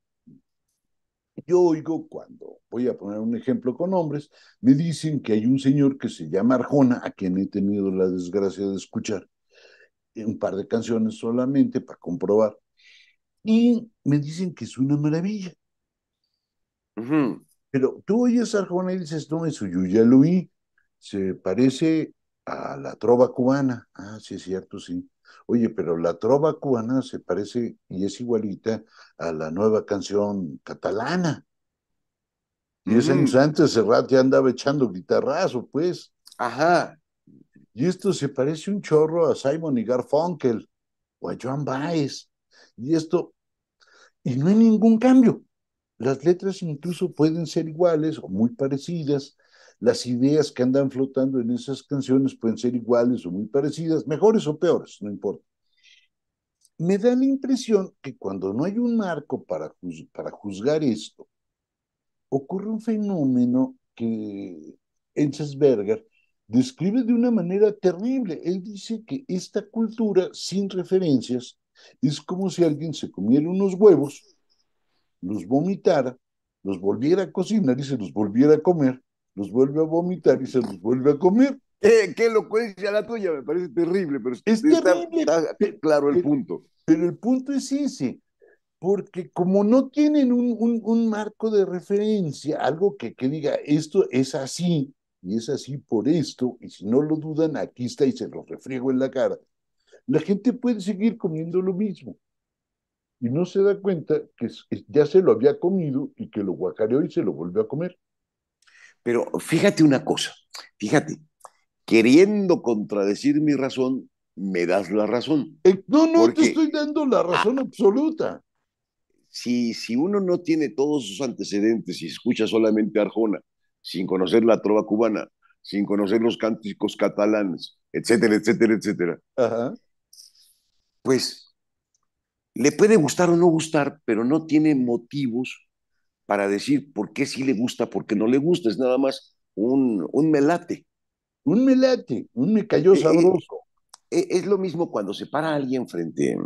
yo oigo cuando, voy a poner un ejemplo con hombres, me dicen que hay un señor que se llama Arjona, a quien he tenido la desgracia de escuchar un par de canciones solamente para comprobar, y me dicen que es una maravilla. Pero tú oyes a Arjona y dices, no, es Yuya Luis, se parece a la trova cubana. Ah, sí, es cierto, sí. Oye, pero la trova cubana se parece y es igualita a la nueva canción catalana. Y ese instante antes Serrat ya andaba echando guitarrazo, pues. Ajá. Y esto se parece un chorro a Simon y Garfunkel o a Joan Baez. Y esto, y no hay ningún cambio. Las letras incluso pueden ser iguales o muy parecidas, las ideas que andan flotando en esas canciones pueden ser iguales o muy parecidas, mejores o peores, no importa. Me da la impresión que cuando no hay un marco para, para juzgar esto, ocurre un fenómeno que Berger describe de una manera terrible. Él dice que esta cultura sin referencias es como si alguien se comiera unos huevos, los vomitara, los volviera a cocinar y se los volviera a comer, los vuelve a vomitar y se los vuelve a comer. Eh, qué elocuencia la tuya, me parece terrible, pero es Está, claro el punto. Pero el punto es ese, porque como no tienen un, un, un marco de referencia, algo que, que, diga esto es así y es así por esto, y si no lo dudan, aquí está y se los refriego en la cara, la gente puede seguir comiendo lo mismo. Y no se da cuenta que ya se lo había comido y que lo guacareó y se lo volvió a comer. Pero fíjate una cosa, fíjate, queriendo contradecir mi razón, me das la razón. Eh, no, no, te estoy dando la razón ah. absoluta. Si, si uno no tiene todos sus antecedentes y escucha solamente Arjona, sin conocer la trova cubana, sin conocer los cánticos catalanes, etcétera, etcétera, etcétera, pues le puede gustar o no gustar, pero no tiene motivos para decir por qué sí le gusta, por qué no le gusta. Es nada más un, un melate. Un melate, un me cayó eh, eh, sabroso. Eh, es, lo mismo cuando se para alguien frente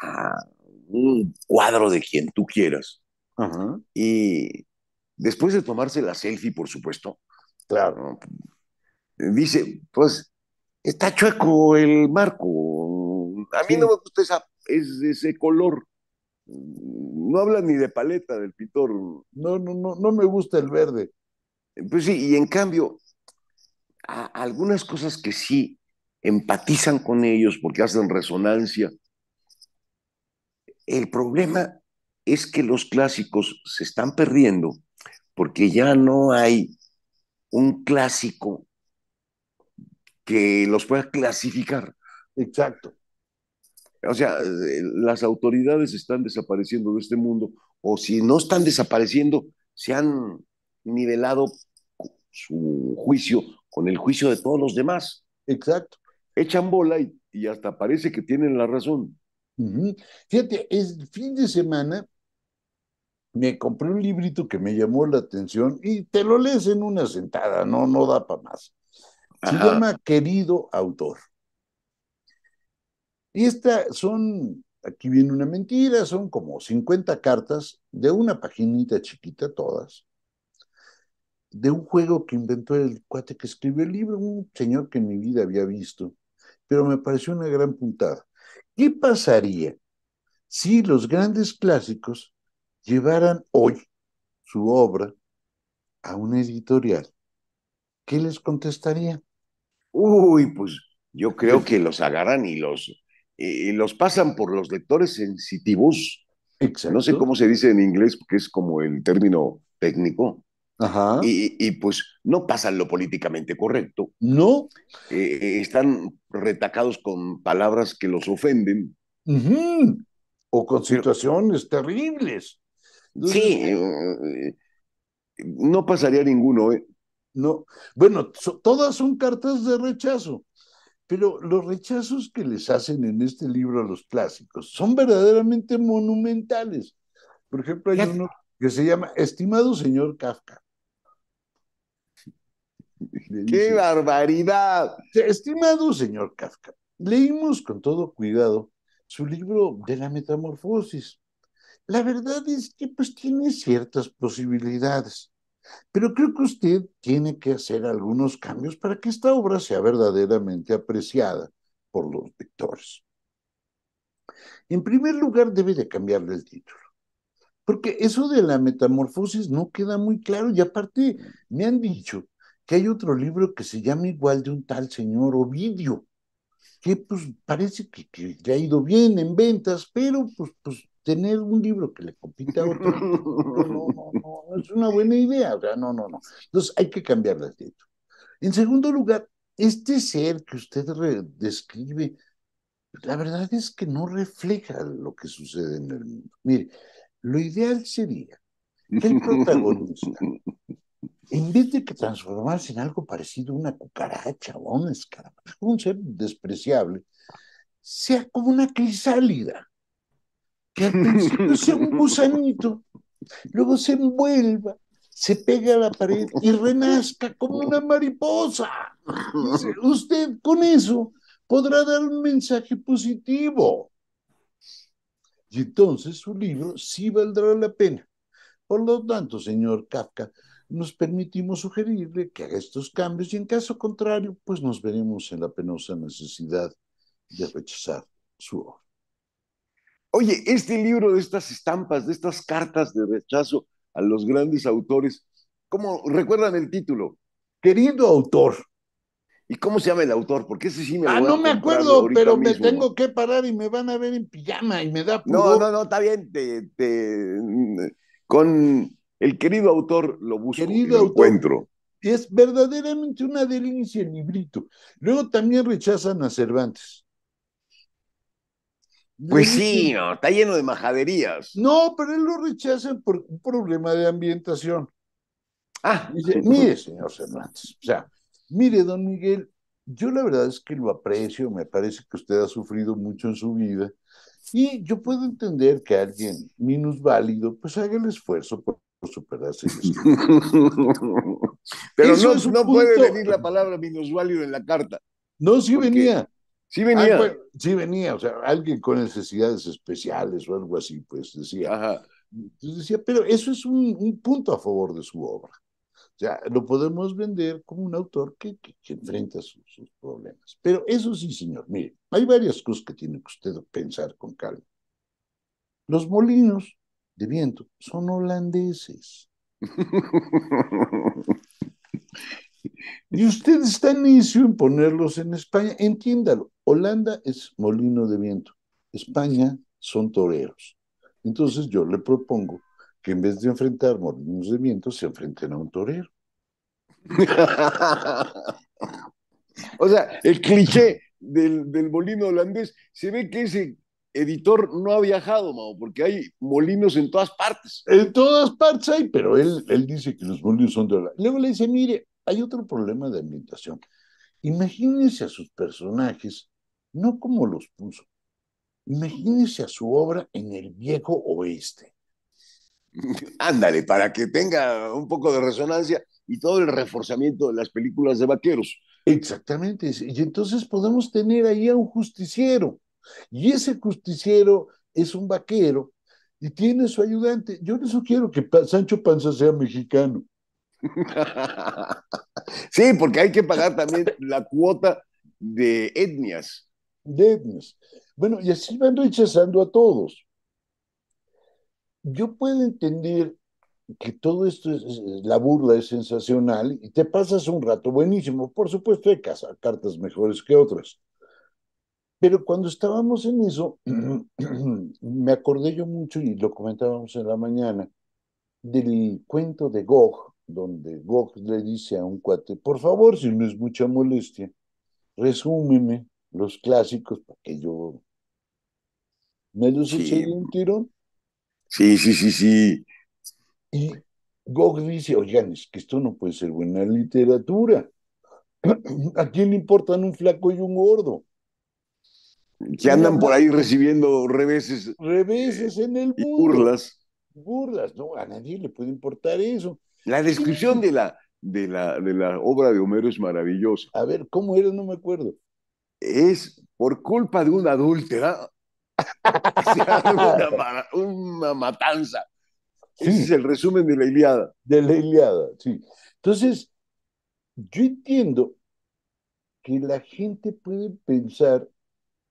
a un cuadro de quien tú quieras. Y después de tomarse la selfie, por supuesto, claro, dice, pues está chueco el marco. A mí no me gusta ese color no habla ni de paleta del pintor. No, no, no, no me gusta el verde. Pues sí, y en cambio, algunas cosas que sí empatizan con ellos porque hacen resonancia. El problema es que los clásicos se están perdiendo porque ya no hay un clásico que los pueda clasificar. Exacto. O sea, eh, las autoridades están desapareciendo de este mundo, o si no están desapareciendo, se han nivelado su juicio con el juicio de todos los demás. Exacto. Echan bola y, hasta parece que tienen la razón. Fíjate, el fin de semana me compré un librito que me llamó la atención y te lo lees en una sentada, no, no da para más. Se llama Querido Autor. Y esta son, aquí viene una mentira, son como 50 cartas de una paginita chiquita todas, de un juego que inventó el cuate que escribió el libro, un señor que en mi vida había visto, pero me pareció una gran puntada. ¿Qué pasaría si los grandes clásicos llevaran hoy su obra a una editorial? ¿Qué les contestaría? Uy, pues yo creo que los agarran y los y los pasan por los lectores sensitivos. No sé cómo se dice en inglés, porque es como el término técnico. Ajá. Y, pues no pasan lo políticamente correcto. No. Eh, eh, están retacados con palabras que los ofenden. O con situaciones terribles. sí. Eh, no pasaría ninguno. Eh. No. Bueno, todas son cartas de rechazo. Pero los rechazos que les hacen en este libro a los clásicos son verdaderamente monumentales. Por ejemplo, hay uno que se llama Estimado señor Kafka. ¡Qué barbaridad! Estimado señor Kafka, leímos con todo cuidado su libro de la metamorfosis. La verdad es que pues tiene ciertas posibilidades. Pero creo que usted tiene que hacer algunos cambios para que esta obra sea verdaderamente apreciada por los lectores. En primer lugar, debe de cambiarle el título, porque eso de la metamorfosis no queda muy claro y aparte me han dicho que hay otro libro que se llama igual de un tal señor Ovidio, que pues parece que, que ha ido bien en ventas, pero pues, pues tener un libro que le compite a otro, no, no, no, no, es una buena idea, o sea, no, no, no. Entonces hay que cambiar de título. En segundo lugar, este ser que usted describe, la verdad es que no refleja lo que sucede en el mundo. Mire, lo ideal sería que el protagonista, en vez de que transformarse en algo parecido a una cucaracha o a un escarabajo, un ser despreciable, sea como una crisálida que al principio sea un gusanito, luego se envuelva, se pega a la pared y renazca como una mariposa. Usted con eso podrá dar un mensaje positivo. Y entonces su libro sí valdrá la pena. Por lo tanto, señor Kafka, nos permitimos sugerirle que haga estos cambios y en caso contrario, pues nos veremos en la penosa necesidad de rechazar su obra. Oye, este libro de estas estampas, de estas cartas de rechazo a los grandes autores, ¿cómo recuerdan el título? Querido autor. ¿Y cómo se llama el autor? Porque ese sí me ah, lo Ah, no me acuerdo, pero me tengo que parar y me van a ver en pijama y me da pudor. No, no, no, está bien. Te, con el querido autor lo busco querido y lo encuentro. Es verdaderamente una delicia el librito. Luego también rechazan a Cervantes. Pues sí, está lleno de majaderías. No, pero él lo rechaza por un problema de ambientación. Ah, mire, pues. señor Fernández, o sea, mire, don Miguel, yo la verdad es que lo aprecio, me parece que usted ha sufrido mucho en su vida y yo puedo entender que alguien minusválido pues haga el esfuerzo por, superarse. Pero no, no puede venir la palabra minusválido en la carta. No, sí venía. Sí venía. sí venía, o sea, alguien con necesidades especiales o algo así, pues decía. decía, pero eso es un, punto a favor de su obra. O sea, lo podemos vender como un autor que, enfrenta sus, sus, problemas. Pero eso sí, señor, mire, hay varias cosas que tiene que usted pensar con calma. Los molinos de viento son holandeses. Y usted está necio en ponerlos en España. Entiéndalo, Holanda es molino de viento, España son toreros. Entonces yo le propongo que en vez de enfrentar molinos de viento, se enfrenten a un torero. o sea, el cliché del, molino holandés, se ve que ese editor no ha viajado, porque hay molinos en todas partes. En todas partes hay, pero pues él, él dice que los molinos son de Holanda. Luego le dice, mire, hay otro problema de ambientación. Imagínense a sus personajes, no como los puso, imagínense a su obra en el viejo oeste. Ándale, para que tenga un poco de resonancia y todo el reforzamiento de las películas de vaqueros. Exactamente, y entonces podemos tener ahí a un justiciero, y ese justiciero es un vaquero y tiene su ayudante. Yo eso quiero que Sancho Panza sea mexicano sí, porque hay que pagar también la cuota de etnias. De etnias. Bueno, y así van rechazando a todos. Yo puedo entender que todo esto es, la burla es sensacional y te pasas un rato buenísimo. Por supuesto, hay cartas mejores que otras. Pero cuando estábamos en eso, me acordé yo mucho y lo comentábamos en la mañana del cuento de Gogh, donde Gog le dice a un cuate, por favor, si no es mucha molestia, resúmeme los clásicos para que yo me los un tirón. Sí, sí, sí, sí. Y Gog dice, oigan, es que esto no puede ser buena literatura. ¿A quién le importan un flaco y un gordo? Que andan por ahí recibiendo reveses. Reveses eh, en el mundo. burlas. Burlas, no, a nadie le puede importar eso. La descripción de la, de la, de la obra de Homero es maravillosa. A ver, ¿cómo era? No me acuerdo. Es por culpa de un adúltera, una, una, matanza. Ese es el resumen de la Iliada. De la Iliada, sí. Entonces, yo entiendo que la gente puede pensar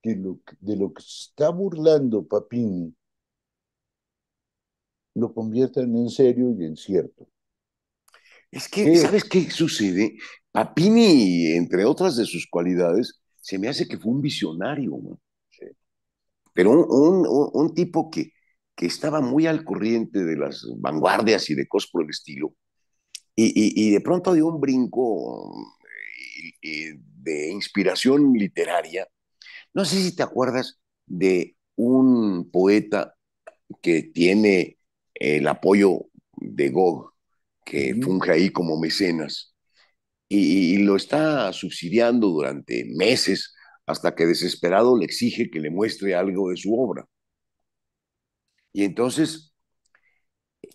que lo, de lo que está burlando Papini lo conviertan en serio y en cierto. Es que, ¿sabes qué sucede? Papini, entre otras de sus cualidades, se me hace que fue un visionario, pero un, tipo que, que, estaba muy al corriente de las vanguardias y de cosas por el estilo, y, de pronto dio un brinco de inspiración literaria. No sé si te acuerdas de un poeta que tiene el apoyo de Gog, que funge ahí como mecenas y, lo está subsidiando durante meses hasta que desesperado le exige que le muestre algo de su obra. Y entonces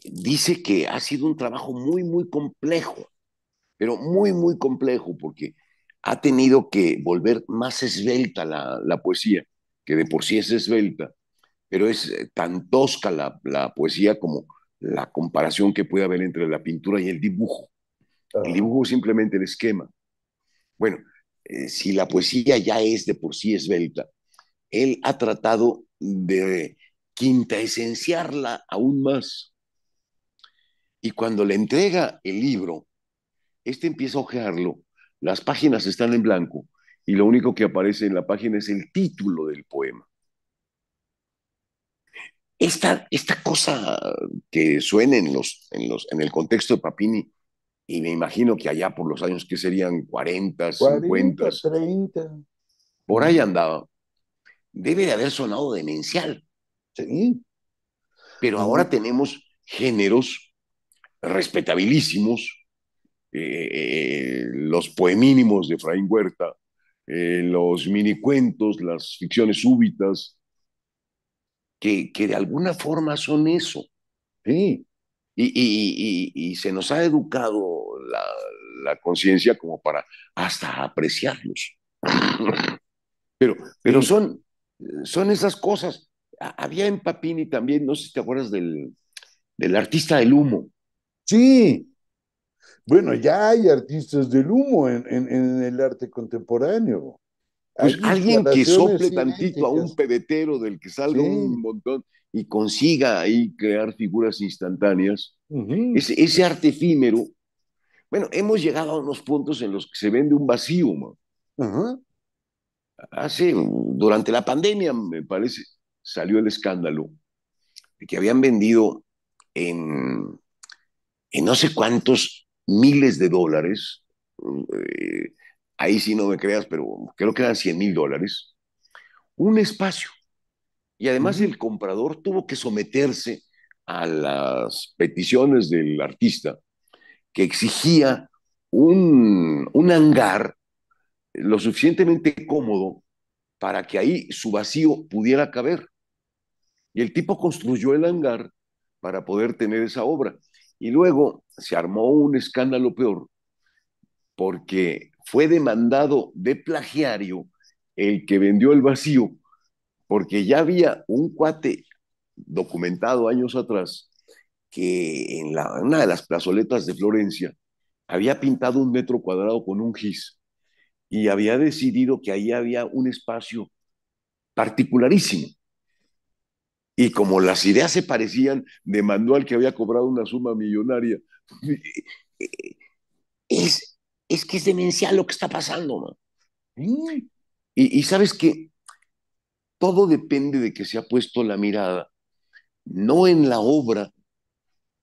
dice que ha sido un trabajo muy, muy complejo, pero muy, muy complejo porque ha tenido que volver más esbelta la, poesía, que de por sí es esbelta, pero es eh, tan tosca la, la poesía como la comparación que puede haber entre la pintura y el dibujo. El dibujo es simplemente el esquema. Bueno, eh, si la poesía ya es de por sí esbelta, él ha tratado de quinta aún más. Y cuando le entrega el libro, este empieza a ojearlo, las páginas están en blanco y lo único que aparece en la página es el título del poema esta, cosa que suena en, los, en, los, en el contexto de Papini, y me imagino que allá por los años que serían 40, 50, 30. por ahí andaba, debe de haber sonado demencial. Pero ahora tenemos géneros respetabilísimos, eh, eh, los poemínimos de Fraín Huerta, los eh, los minicuentos, las ficciones súbitas, que, de alguna forma son eso. Sí. Y, se nos ha educado la, conciencia como para hasta apreciarlos. pero, pero son, son esas cosas. Había en Papini también, no sé si te acuerdas del, del artista del humo. Sí. Bueno, ya hay artistas del humo en, en el arte contemporáneo. Pues alguien que sople tantito a un pedetero del que salga un montón y consiga ahí crear figuras instantáneas. ese, arte efímero. Bueno, hemos llegado a unos puntos en los que se vende un vacío. Hace, durante la pandemia, me parece, salió el escándalo de que habían vendido en, no sé cuántos miles de dólares eh, ahí sí no me creas, pero creo que eran 100 mil dólares, un espacio. Y además el comprador tuvo que someterse a las peticiones del artista que exigía un, un hangar lo suficientemente cómodo para que ahí su vacío pudiera caber. Y el tipo construyó el hangar para poder tener esa obra. Y luego se armó un escándalo peor, porque fue demandado de plagiario el que vendió el vacío, porque ya había un cuate documentado años atrás que en una de las plazoletas de Florencia había pintado un metro cuadrado con un gis y había decidido que ahí había un espacio particularísimo. Y como las ideas se parecían, demandó al que había cobrado una suma millonaria. Es, es que es demencial lo que está pasando. ¿no? Y, sabes que todo depende de que se ha puesto la mirada, no en la obra,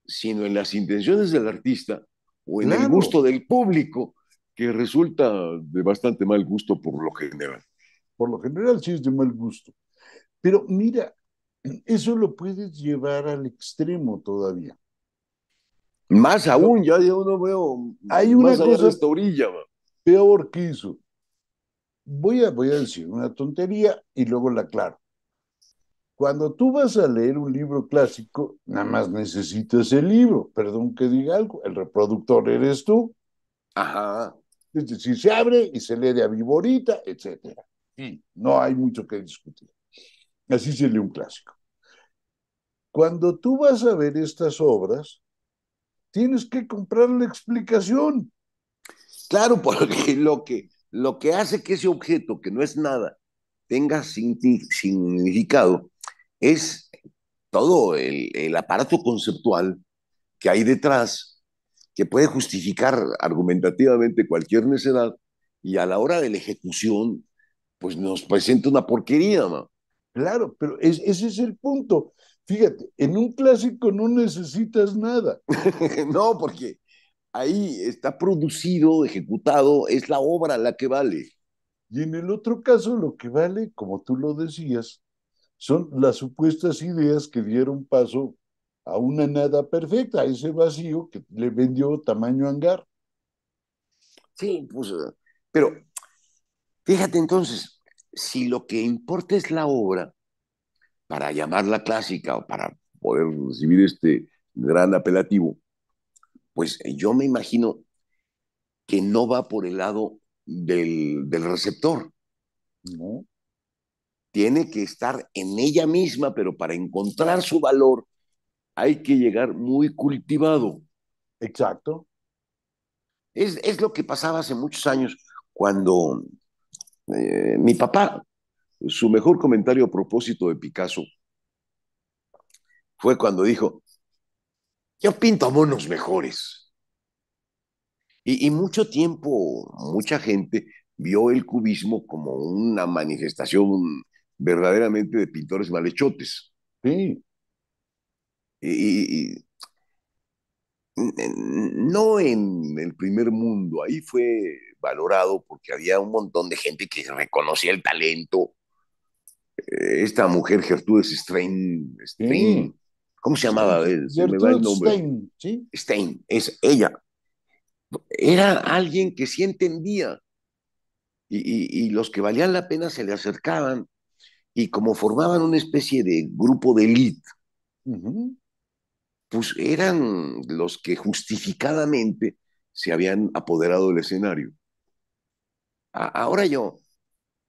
sino en las intenciones del artista o en el gusto del público, que resulta de bastante mal gusto por lo general. Por lo general sí es de mal gusto. Pero mira, eso lo puedes llevar al extremo todavía. Más aún, yo ya no veo. Hay una cosa esta orilla, peor que eso. Voy a, voy a decir una tontería y luego la aclaro. Cuando tú vas a leer un libro clásico, nada más necesitas el libro. Perdón que diga algo, el reproductor eres tú. Ajá. Es decir, se abre y se lee de a viborita, etc. y No hay mucho que discutir. Así se lee un clásico. Cuando tú vas a ver estas obras, tienes que comprar la explicación. Claro, porque lo que, lo que hace que ese objeto, que no es nada, tenga significado, es todo el, aparato conceptual que hay detrás, que puede justificar argumentativamente cualquier necedad, y a la hora de la ejecución, pues nos presenta una porquería, ¿no? Claro, pero ese es el punto. Fíjate, en un clásico no necesitas nada. no, porque ahí está producido, ejecutado, es la obra la que vale. Y en el otro caso, lo que vale, como tú lo decías, son las supuestas ideas que dieron paso a una nada perfecta, a ese vacío que le vendió tamaño hangar. Sí, pues, pero fíjate entonces, si lo que importa es la obra, para llamarla clásica o para poder recibir este gran apelativo, pues eh, yo me imagino que no va por el lado del, receptor. Tiene que estar en ella misma, pero para encontrar su valor hay que llegar muy cultivado. Exacto. Es, lo que pasaba hace muchos años cuando eh, mi papá su mejor comentario a propósito de Picasso fue cuando dijo, yo pinto a monos mejores. Y, mucho tiempo, mucha gente vio el cubismo como una manifestación verdaderamente de pintores malhechotes. Sí. y no en el primer mundo, ahí fue valorado porque había un montón de gente que reconocía el talento esta mujer Gertrude Stein, Stein ¿cómo se llamaba? Eh, Stein, es ella. Era alguien que sí entendía y, los que valían la pena se le acercaban y como formaban una especie de grupo de élite, pues eran los que justificadamente se habían apoderado del escenario. ahora yo,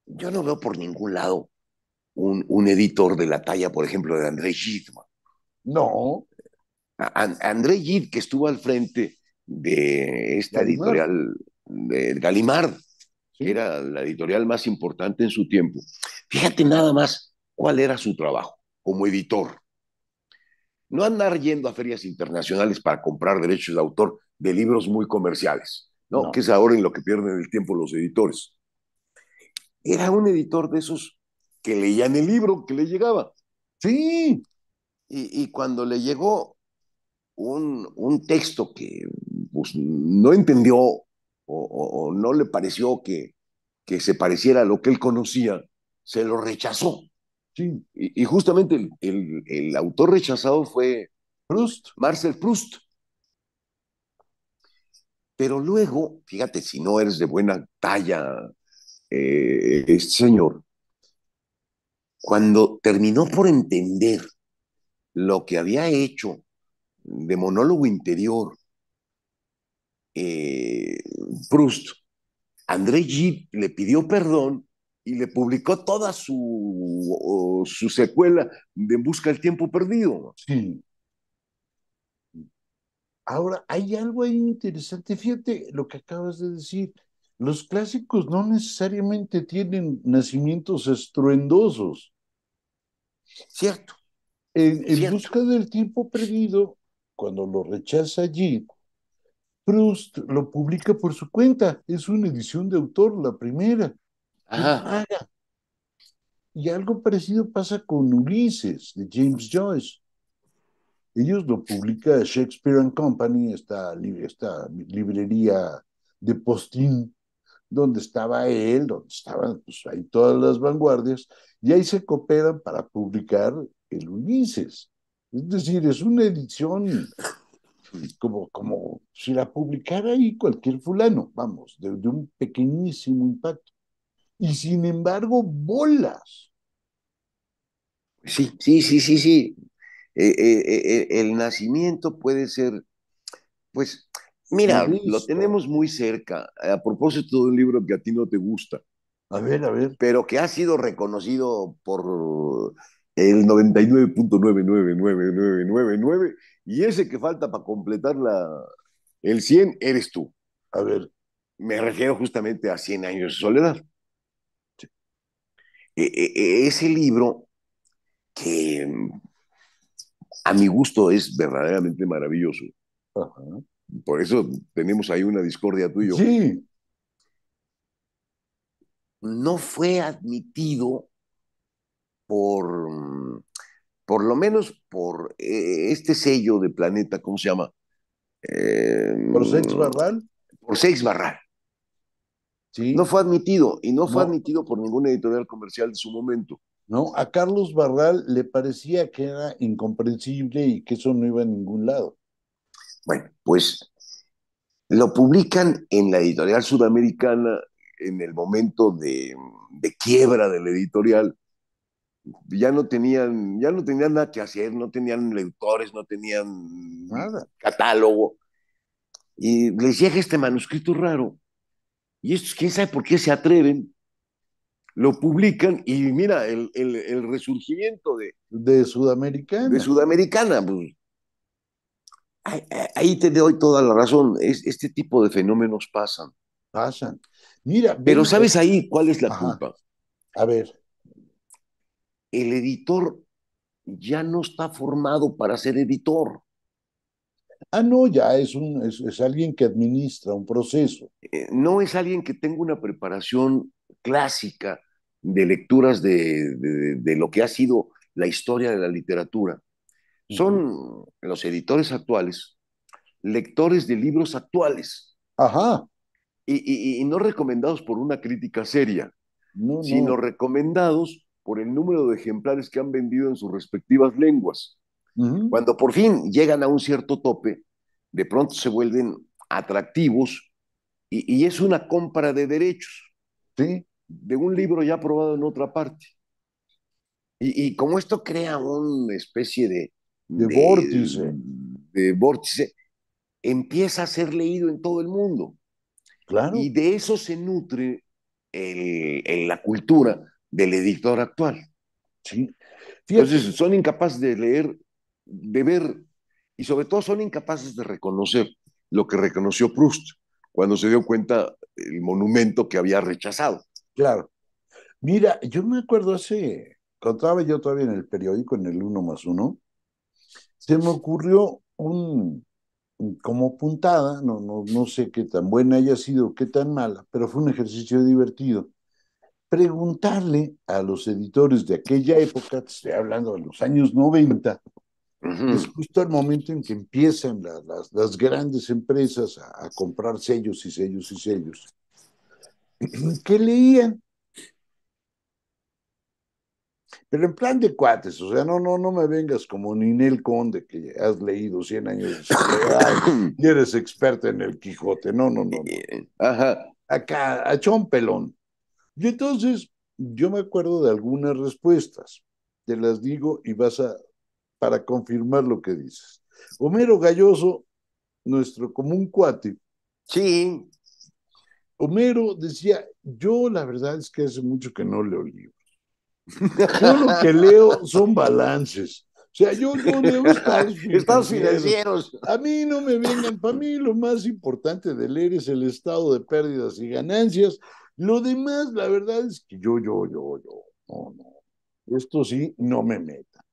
yo no veo por ningún lado un, editor de la talla, por ejemplo, de André Gide. No. André Gide, que estuvo al frente de esta editorial de Galimard, que era la editorial más importante en su tiempo. Fíjate nada más cuál era su trabajo como editor. No andar yendo a ferias internacionales para comprar derechos de autor de libros muy comerciales, no. que es ahora en lo que pierden el tiempo los editores. Era un editor de esos que en el libro que le llegaba. Sí. Y, cuando le llegó un, texto que pues, no entendió o, no le pareció que, que se pareciera a lo que él conocía, se lo rechazó. Sí. Y, justamente el, autor rechazado fue Proust, Marcel Proust. Pero luego, fíjate, si no eres de buena talla, eh, este señor, cuando terminó por entender lo que había hecho de monólogo interior eh, Proust, André Gide le pidió perdón y le publicó toda su, su secuela de En Busca del Tiempo Perdido. Sí. Ahora, hay algo ahí interesante. Fíjate lo que acabas de decir los clásicos no necesariamente tienen nacimientos estruendosos. Cierto. En, busca del tiempo perdido, cuando lo rechaza allí, Proust lo publica por su cuenta. Es una edición de autor, la primera. Ajá. Y algo parecido pasa con Ulises, de James Joyce. Ellos lo publica Shakespeare and Company, esta, esta librería de postín donde estaba él, donde estaban pues, ahí todas las vanguardias, y ahí se cooperan para publicar el Ulises. Es decir, es una edición pues, como, como si la publicara ahí cualquier fulano, vamos, de, un pequeñísimo impacto. Y sin embargo, bolas. Sí, sí, sí, sí, sí. Eh, eh, eh, el nacimiento puede ser, pues, Mira, lo tenemos muy cerca. Eh, a propósito de un libro que a ti no te gusta. A ver, a ver. Pero que ha sido reconocido por el 99.999999 y ese que falta para completar la, el 100 eres tú. A ver. Me refiero justamente a 100 años de soledad. E, e, e, ese libro que a mi gusto es verdaderamente maravilloso. Ajá. Por eso tenemos ahí una discordia tuyo. Sí. No fue admitido por, por lo menos por eh, este sello de planeta, ¿cómo se llama? Em, ¿Por Sex Barral? Por Sex Barral. Sí. No fue admitido, y no fue admitido por ningún editorial comercial de su momento. No, a Carlos Barral le parecía que era incomprensible y que eso no iba a ningún lado. Bueno, pues lo publican en la editorial sudamericana en el momento de, quiebra de la editorial. Ya no, tenían, ya no tenían nada que hacer, no tenían lectores, no tenían nada, catálogo. Y les llega este manuscrito raro. Y estos, quién sabe por qué se atreven, lo publican y mira el, resurgimiento de, de Sudamericana. De Sudamericana, pues, Ahí te doy toda la razón. este tipo de fenómenos pasan. Pasan. Mira. Pero ¿sabes ahí cuál es la culpa? A ver. El editor ya no está formado para ser editor. Ah, no, ya es, un, es, alguien que administra un proceso. Eh, no es alguien que tenga una preparación clásica de lecturas de, de lo que ha sido la historia de la literatura. Son los editores actuales, lectores de libros actuales. Ajá. Y, no recomendados por una crítica seria, sino recomendados por el número de ejemplares que han vendido en sus respectivas lenguas. Cuando por fin llegan a un cierto tope, de pronto se vuelven atractivos y, es una compra de derechos de un libro ya aprobado en otra parte. y, como esto crea una especie de de, de De vórtice, empieza a ser leído en todo el mundo. Claro. Y de eso se nutre el, la cultura del editor actual. Entonces son incapaces de leer, de ver, y sobre todo son incapaces de reconocer lo que reconoció Proust cuando se dio cuenta el monumento que había rechazado. Claro. Mira, yo me acuerdo hace, contaba yo todavía en el periódico, en el 1 más 1, se me ocurrió un, como puntada, no, no, no sé qué tan buena haya sido, qué tan mala, pero fue un ejercicio divertido. Preguntarle a los editores de aquella época, estoy hablando de los años 90, justo el momento en que empiezan las, las, grandes empresas a comprar sellos y sellos y sellos. ¿Qué leían? pero en plan de cuates, o sea, no, no, no me vengas como Ninel Conde, que has leído 100 años de y eres experta en el Quijote, no, no, no. Ajá. Acá, a chompelón. Y entonces, yo me acuerdo de algunas respuestas, te las digo y vas a, para confirmar lo que dices. Homero Galloso, nuestro común cuate. Sí. Homero decía, yo la verdad es que hace mucho que no leo libros yo lo que leo son balances. O sea, yo, no leo financieros. A mí no me vengan. Para mí lo más importante de leer es el estado de pérdidas y ganancias. Lo demás, la verdad es que yo, yo, yo, yo, no, no. Esto sí, no me meta.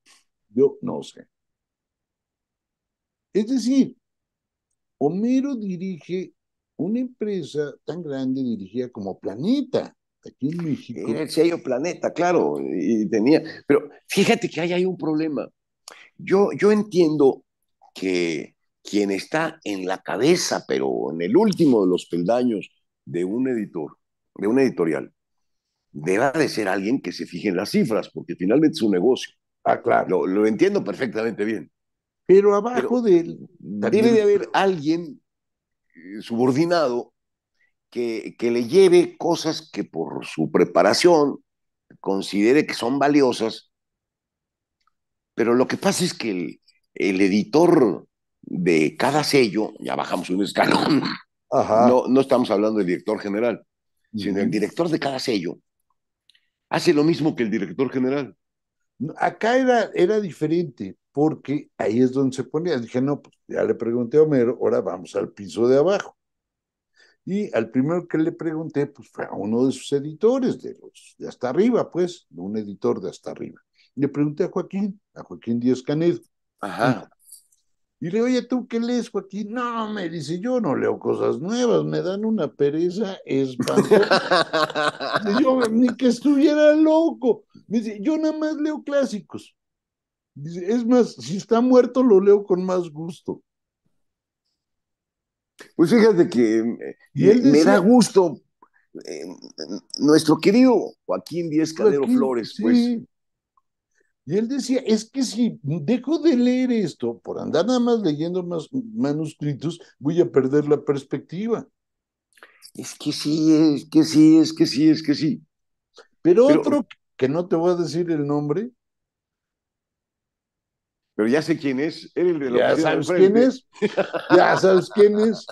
Yo no sé. Es decir, Homero dirige una empresa tan grande dirigida como Planeta. Aquí en México. Era el sello Planeta, claro, y tenía. Pero fíjate que ahí hay un problema. Yo, yo entiendo que quien está en la cabeza, pero en el último de los peldaños de un editor, de un editorial, debe de ser alguien que se fije en las cifras, porque finalmente es un negocio. Ah, claro. Lo, entiendo perfectamente bien. Pero abajo de él. Debe de haber alguien eh, subordinado que, le lleve cosas que por su preparación considere que son valiosas, pero lo que pasa es que el, editor de cada sello, ya bajamos un escalón, No, estamos hablando del director general, sino el director de cada sello hace lo mismo que el director general. Acá era, era diferente, porque ahí es donde se ponía. Dije, no, pues ya le pregunté a Homero, ahora vamos al piso de abajo. Y al primero que le pregunté, pues fue a uno de sus editores, de los de hasta arriba, pues, de un editor de hasta arriba. Le pregunté a Joaquín, a Joaquín Díaz Canedo. Ajá. Y le oye, ¿tú qué lees, Joaquín? No, me dice, yo no leo cosas nuevas, me dan una pereza espantosa. yo, ni que estuviera loco. Me dice, yo nada más leo clásicos. Dice, es más, si está muerto lo leo con más gusto. Pues fíjate que me, da gusto. Eh, nuestro querido Joaquín Díez Calero Flores, pues. Y él decía, es que si dejo de leer esto por andar nada más leyendo más manuscritos, voy a perder la perspectiva. Es que sí, es que sí, es que sí, es que sí. Pero otro que no te voy a decir el nombre, pero ya sé quién es. Él, de ya sabes quién es. Ya sabes quién es.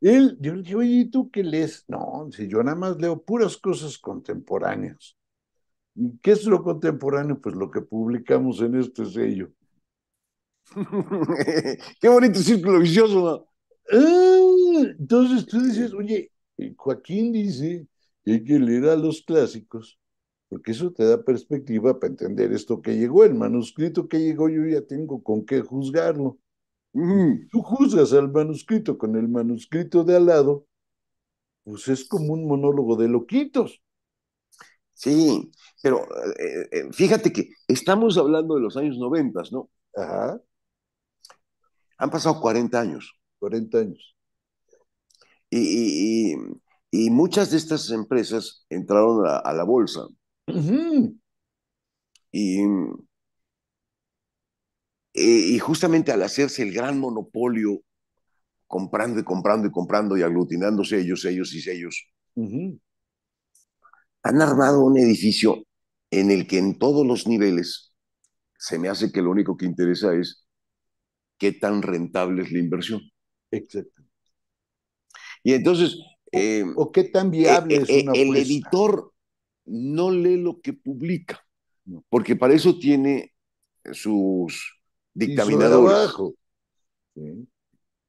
Él, yo le dije, oye, ¿y tú qué lees? No, si yo nada más leo puras cosas contemporáneas. ¿Y qué es lo contemporáneo? Pues lo que publicamos en este sello. qué bonito círculo vicioso. Ah, entonces tú dices, oye, Joaquín dice que hay que leer a los clásicos porque eso te da perspectiva para entender esto que llegó, el manuscrito que llegó, yo ya tengo con qué juzgarlo. Mm. Tú juzgas al manuscrito con el manuscrito de al lado, pues es como un monólogo de loquitos. Sí, pero eh, eh, fíjate que estamos hablando de los años noventas, ¿no? Ajá. Han pasado 40 años. 40 años. Y, muchas de estas empresas entraron a la bolsa y, y justamente al hacerse el gran monopolio, comprando y comprando y comprando y aglutinándose ellos, ellos y ellos han armado un edificio en el que en todos los niveles se me hace que lo único que interesa es qué tan rentable es la inversión. Exacto. Y entonces... o, eh, qué tan viable eh, es eh, El editor no lee lo que publica, porque para eso tiene sus dictaminadores.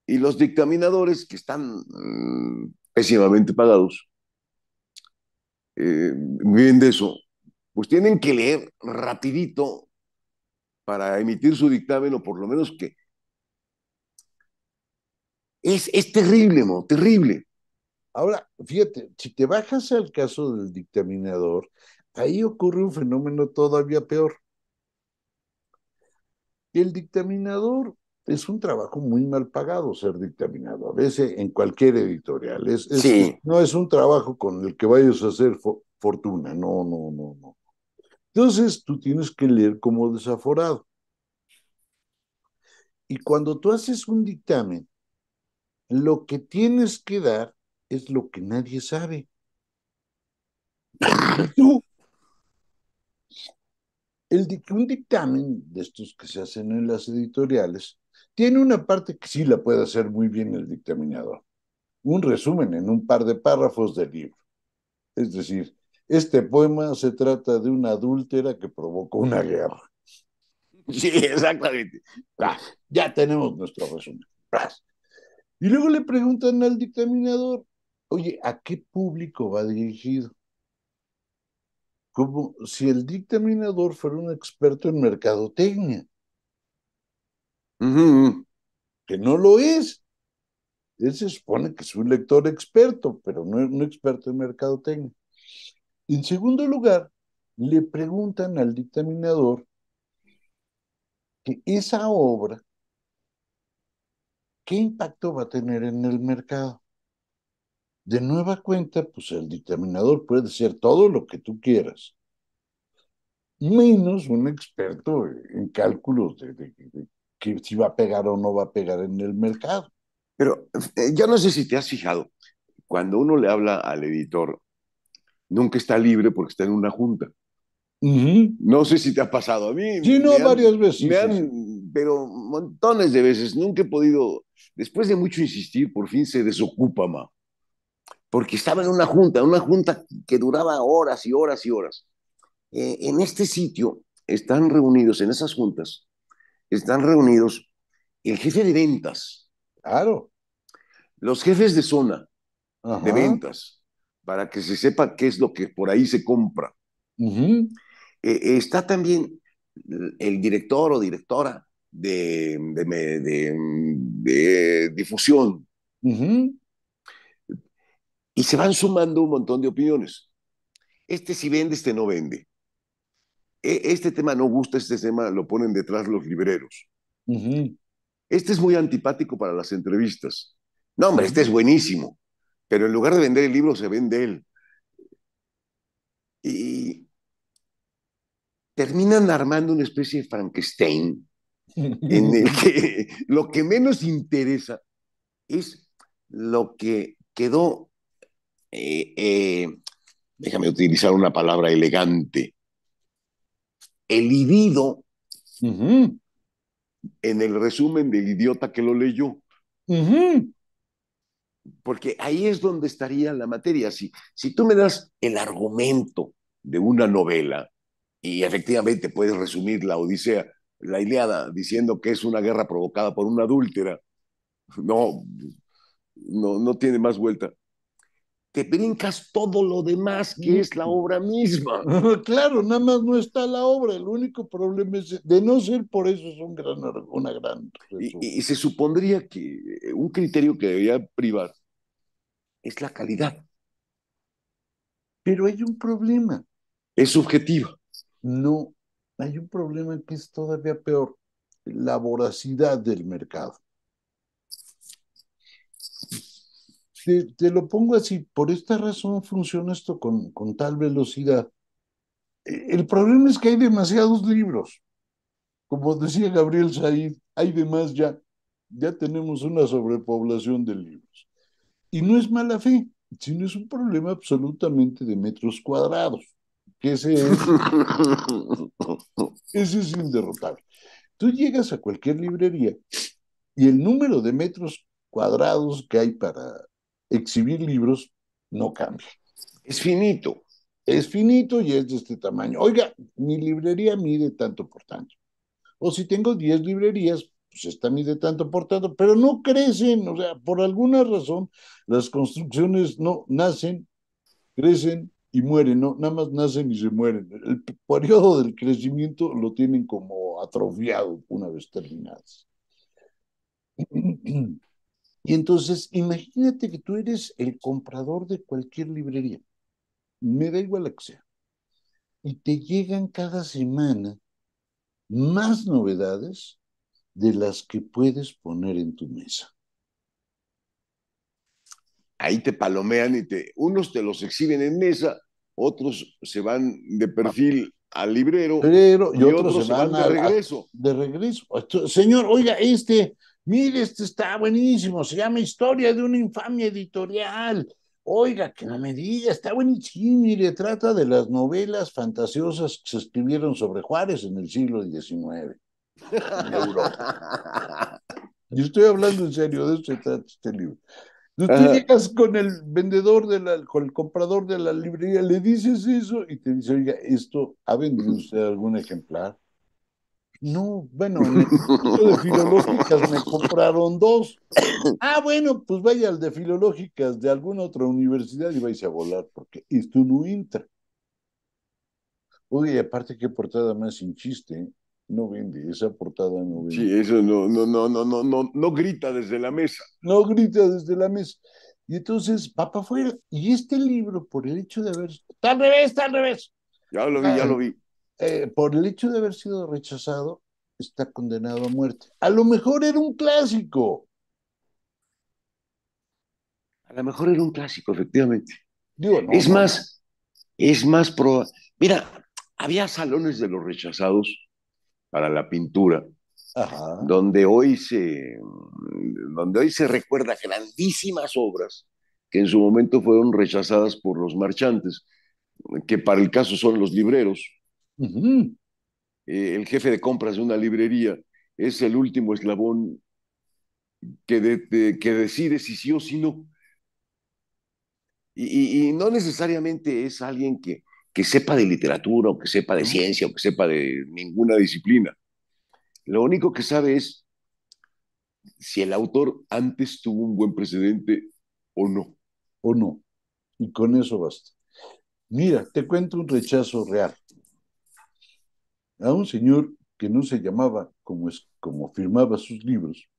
Y, los dictaminadores que están mm, pésimamente pagados, eh, de eso, pues tienen que leer rapidito para emitir su dictamen o por lo menos que... Es, es terrible, mo, terrible. Ahora, fíjate, si te bajas al caso del dictaminador, ahí ocurre un fenómeno todavía peor. El dictaminador es un trabajo muy mal pagado ser dictaminador, A veces, en cualquier editorial. No es un trabajo con el que vayas a hacer fortuna, no, no, no, no. Entonces tú tienes que leer como desaforado. Y cuando tú haces un dictamen, lo que tienes que dar es lo que nadie sabe. El, un dictamen de estos que se hacen en las editoriales tiene una parte que sí la puede hacer muy bien el dictaminador. Un resumen en un par de párrafos del libro. Es decir, este poema se trata de una adúltera que provocó una guerra. Sí, exactamente. Ya tenemos nuestro resumen. Y luego le preguntan al dictaminador, Oye, ¿a qué público va dirigido? Como si el dictaminador fuera un experto en mercadotecnia. Que no lo es. Él se supone que es un lector experto, pero no es un experto en mercadotecnia. En segundo lugar, le preguntan al dictaminador que esa obra, ¿qué impacto va a tener en el mercado? De nueva cuenta, pues el determinador puede ser todo lo que tú quieras, menos un experto en cálculos de, que si va a pegar o no va a pegar en el mercado. Pero ya eh, yo no sé si te has fijado, cuando uno le habla al editor, nunca está libre porque está en una junta. No sé si te ha pasado a mí. Sí, no, varias veces. pero montones de veces, nunca he podido, después de mucho insistir, por fin se desocupa, más porque estaba en una junta, una junta que duraba horas y horas y horas. Eh, en este sitio están reunidos, en esas juntas, están reunidos el jefe de ventas. Claro. Los jefes de zona de ventas, para que se sepa qué es lo que por ahí se compra. Eh, está también el director o directora de, difusión. Y se van sumando un montón de opiniones. Este sí vende, este no vende. E, este tema no gusta, este tema lo ponen detrás los libreros. Este es muy antipático para las entrevistas. No, hombre, este es buenísimo, pero en lugar de vender el libro, se vende él. Y terminan armando una especie de Frankenstein en el que lo que menos interesa es lo que quedó eh, eh, déjame utilizar una palabra elegante, elidido en el resumen del idiota que lo leyó. Porque ahí es donde estaría la materia. Si, si tú me das el argumento de una novela, y efectivamente puedes resumir la Odisea, la Iliada, diciendo que es una guerra provocada por una adúltera, no, no, no tiene más vuelta te brincas todo lo demás que es la obra misma. Ah, claro, nada más no está la obra, el único problema es, de no ser por eso es un gran, una gran... Y, se supondría que eh, un criterio que debía privar es la calidad. Pero hay un problema. Es subjetivo. No, hay un problema que es todavía peor, la voracidad del mercado. Te, lo pongo así, por esta razón funciona esto con, con tal velocidad. E, el problema es que hay demasiados libros. Como decía Gabriel Said, hay demás ya. Ya tenemos una sobrepoblación de libros. Y no es mala fe, sino es un problema absolutamente de metros cuadrados, que ese es, ese es inderrotable. Tú llegas a cualquier librería y el número de metros cuadrados que hay para exhibir libros no cambia. Es finito. Es finito y es de este tamaño. Oiga, mi librería mide tanto por tanto. O si tengo 10 librerías, pues esta mide tanto por tanto, pero no crecen. O sea, por alguna razón, las construcciones no nacen, crecen y mueren, ¿no? Nada más nacen y se mueren. El periodo del crecimiento lo tienen como atrofiado una vez terminadas. Y entonces, imagínate que tú eres el comprador de cualquier librería, me da igual la que sea, y te llegan cada semana más novedades de las que puedes poner en tu mesa. Ahí te palomean y te, unos te los exhiben en mesa, otros se van de perfil al librero, y, otros, se, van de regreso. de regreso. Señor, oiga, este, mire, este está buenísimo, se llama Historia de una infamia editorial. Oiga, que no me diga, está buenísimo, mire, trata de las novelas fantasiosas que se escribieron sobre Juárez en el siglo XIX Yo estoy hablando en serio, de eso se trata este libro. tú llegas con el vendedor, de con el comprador de la librería, le dices eso y te dice, oiga, esto, ¿ha vendido usted algún ejemplar? No, bueno, de filológicas me compraron dos. Ah, bueno, pues vaya al de filológicas de alguna otra universidad y vais a volar, porque esto no entra. Oye, aparte, qué portada más sin chiste. ¿eh? No vende, esa portada no vende. Sí, eso no, no, no, no, no, no, no grita desde la mesa. No grita desde la mesa. Y entonces papá para afuera. Y este libro, por el hecho de haber. Está al revés, está al revés. Ya lo vi, ya ah, lo vi. Eh, por el hecho de haber sido rechazado, está condenado a muerte. A lo mejor era un clásico. A lo mejor era un clásico, efectivamente. es más, es más probable. Mira, había salones de los rechazados para la pintura, donde hoy se donde hoy se recuerda grandísimas obras que en su momento fueron rechazadas por los marchantes, que para el caso son los libreros, eh, el jefe de compras de una librería es el último eslabón que, decide si sí o si no. Y, no necesariamente es alguien que, que sepa de literatura o que sepa de ciencia o que sepa de ninguna disciplina. Lo único que sabe es si el autor antes tuvo un buen precedente o no. O no. Y con eso basta. Mira, te cuento un rechazo real a un señor que no se llamaba como, es, como firmaba sus libros,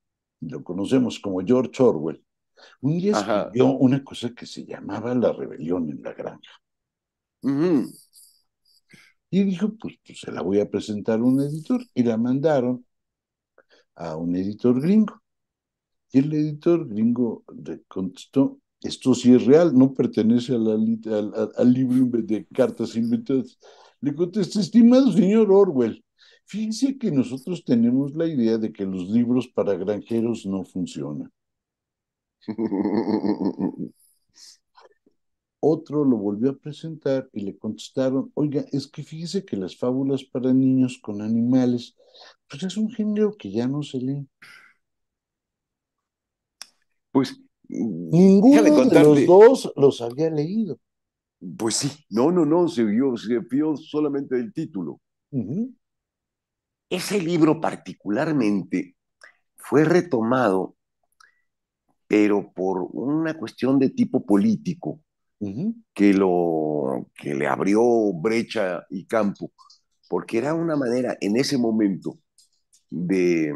lo conocemos como George Orwell, un día una cosa que se llamaba La rebelión en la granja. Y dijo, pues, pues, se la voy a presentar a un editor. Y la mandaron a un editor gringo. Y el editor gringo contestó, esto sí es real, no pertenece al, al libro de cartas inventadas. Le estimado señor Orwell, fíjense que nosotros tenemos la idea de que los libros para granjeros no funcionan. Otro lo volvió a presentar y le contestaron, oiga, es que fíjese que las fábulas para niños con animales, pues es un género que ya no se lee. Pues mm, ninguno de los dos los había leído. Pues sí, no, no, no, se vio, se vio solamente el título. Ese libro particularmente fue retomado, pero por una cuestión de tipo político que, lo, que le abrió brecha y campo, porque era una manera en ese momento de,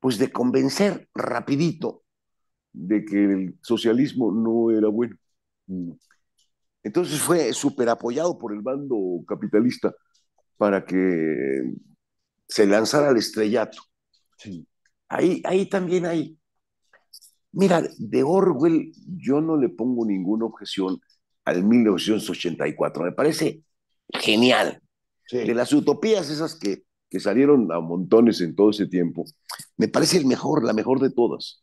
pues de convencer rapidito de que el socialismo no era bueno. Entonces fue súper apoyado por el bando capitalista para que se lanzara al estrellato. Ahí, ahí también hay. Mira, de Orwell yo no le pongo ninguna objeción al 1984. Me parece genial. De las utopías esas que, que salieron a montones en todo ese tiempo, me parece el mejor, la mejor de todas.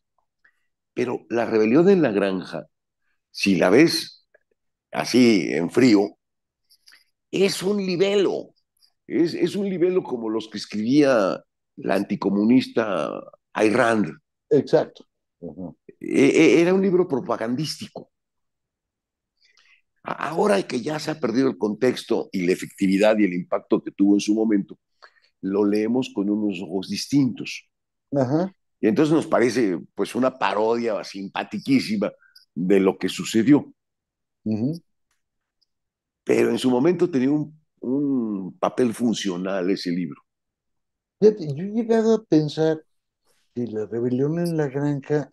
Pero la rebelión en la granja si la ves así en frío, es un libelo. Es, un libelo como los que escribía la anticomunista Ayrán. Exacto. E, e, era un libro propagandístico. Ahora que ya se ha perdido el contexto y la efectividad y el impacto que tuvo en su momento, lo leemos con unos ojos distintos. Y entonces nos parece pues una parodia simpaticísima de lo que sucedió. Pero en su momento tenía un, un papel funcional ese libro. yo he llegado a pensar que la rebelión en la granja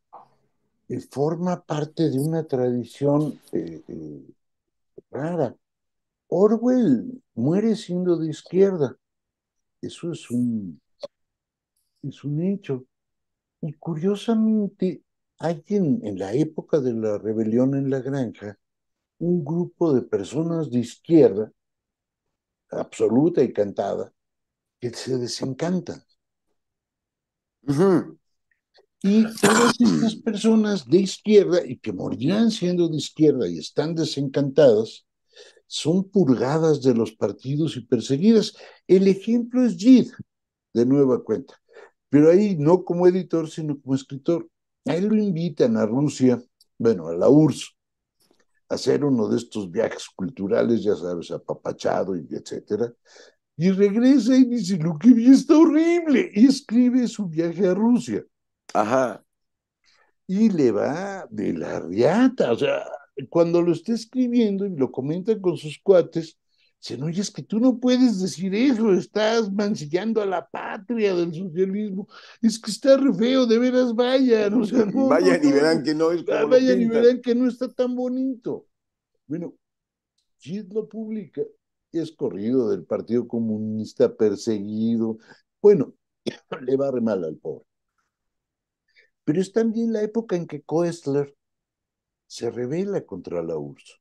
eh, forma parte de una tradición eh, eh, rara. Orwell muere siendo de izquierda. Eso es un, es un hecho. Y curiosamente, hay en, la época de la rebelión en la granja un grupo de personas de izquierda, absoluta y cantada, que se desencantan. Y todas estas personas de izquierda, y que morirán siendo de izquierda y están desencantadas, son purgadas de los partidos y perseguidas. El ejemplo es Jid de nueva cuenta, pero ahí no como editor, sino como escritor. Ahí lo invitan a Rusia, bueno, a la URSS, a hacer uno de estos viajes culturales, ya sabes, apapachado y etcétera. Y regresa y dice, lo que vi está horrible. Y escribe su viaje a Rusia. Ajá. Y le va de la riata. O sea, cuando lo está escribiendo y lo comenta con sus cuates, Dicen, oye, es que tú no puedes decir eso, estás mancillando a la patria del socialismo. Es que está re feo, de veras vaya. O sea, vayan y verán que no es ah, como Vayan y verán que no está tan bonito. Bueno, si es lo publica, es corrido del Partido Comunista, perseguido. Bueno, le va re mal al pobre. Pero es también la época en que Koestler se revela contra la URSS.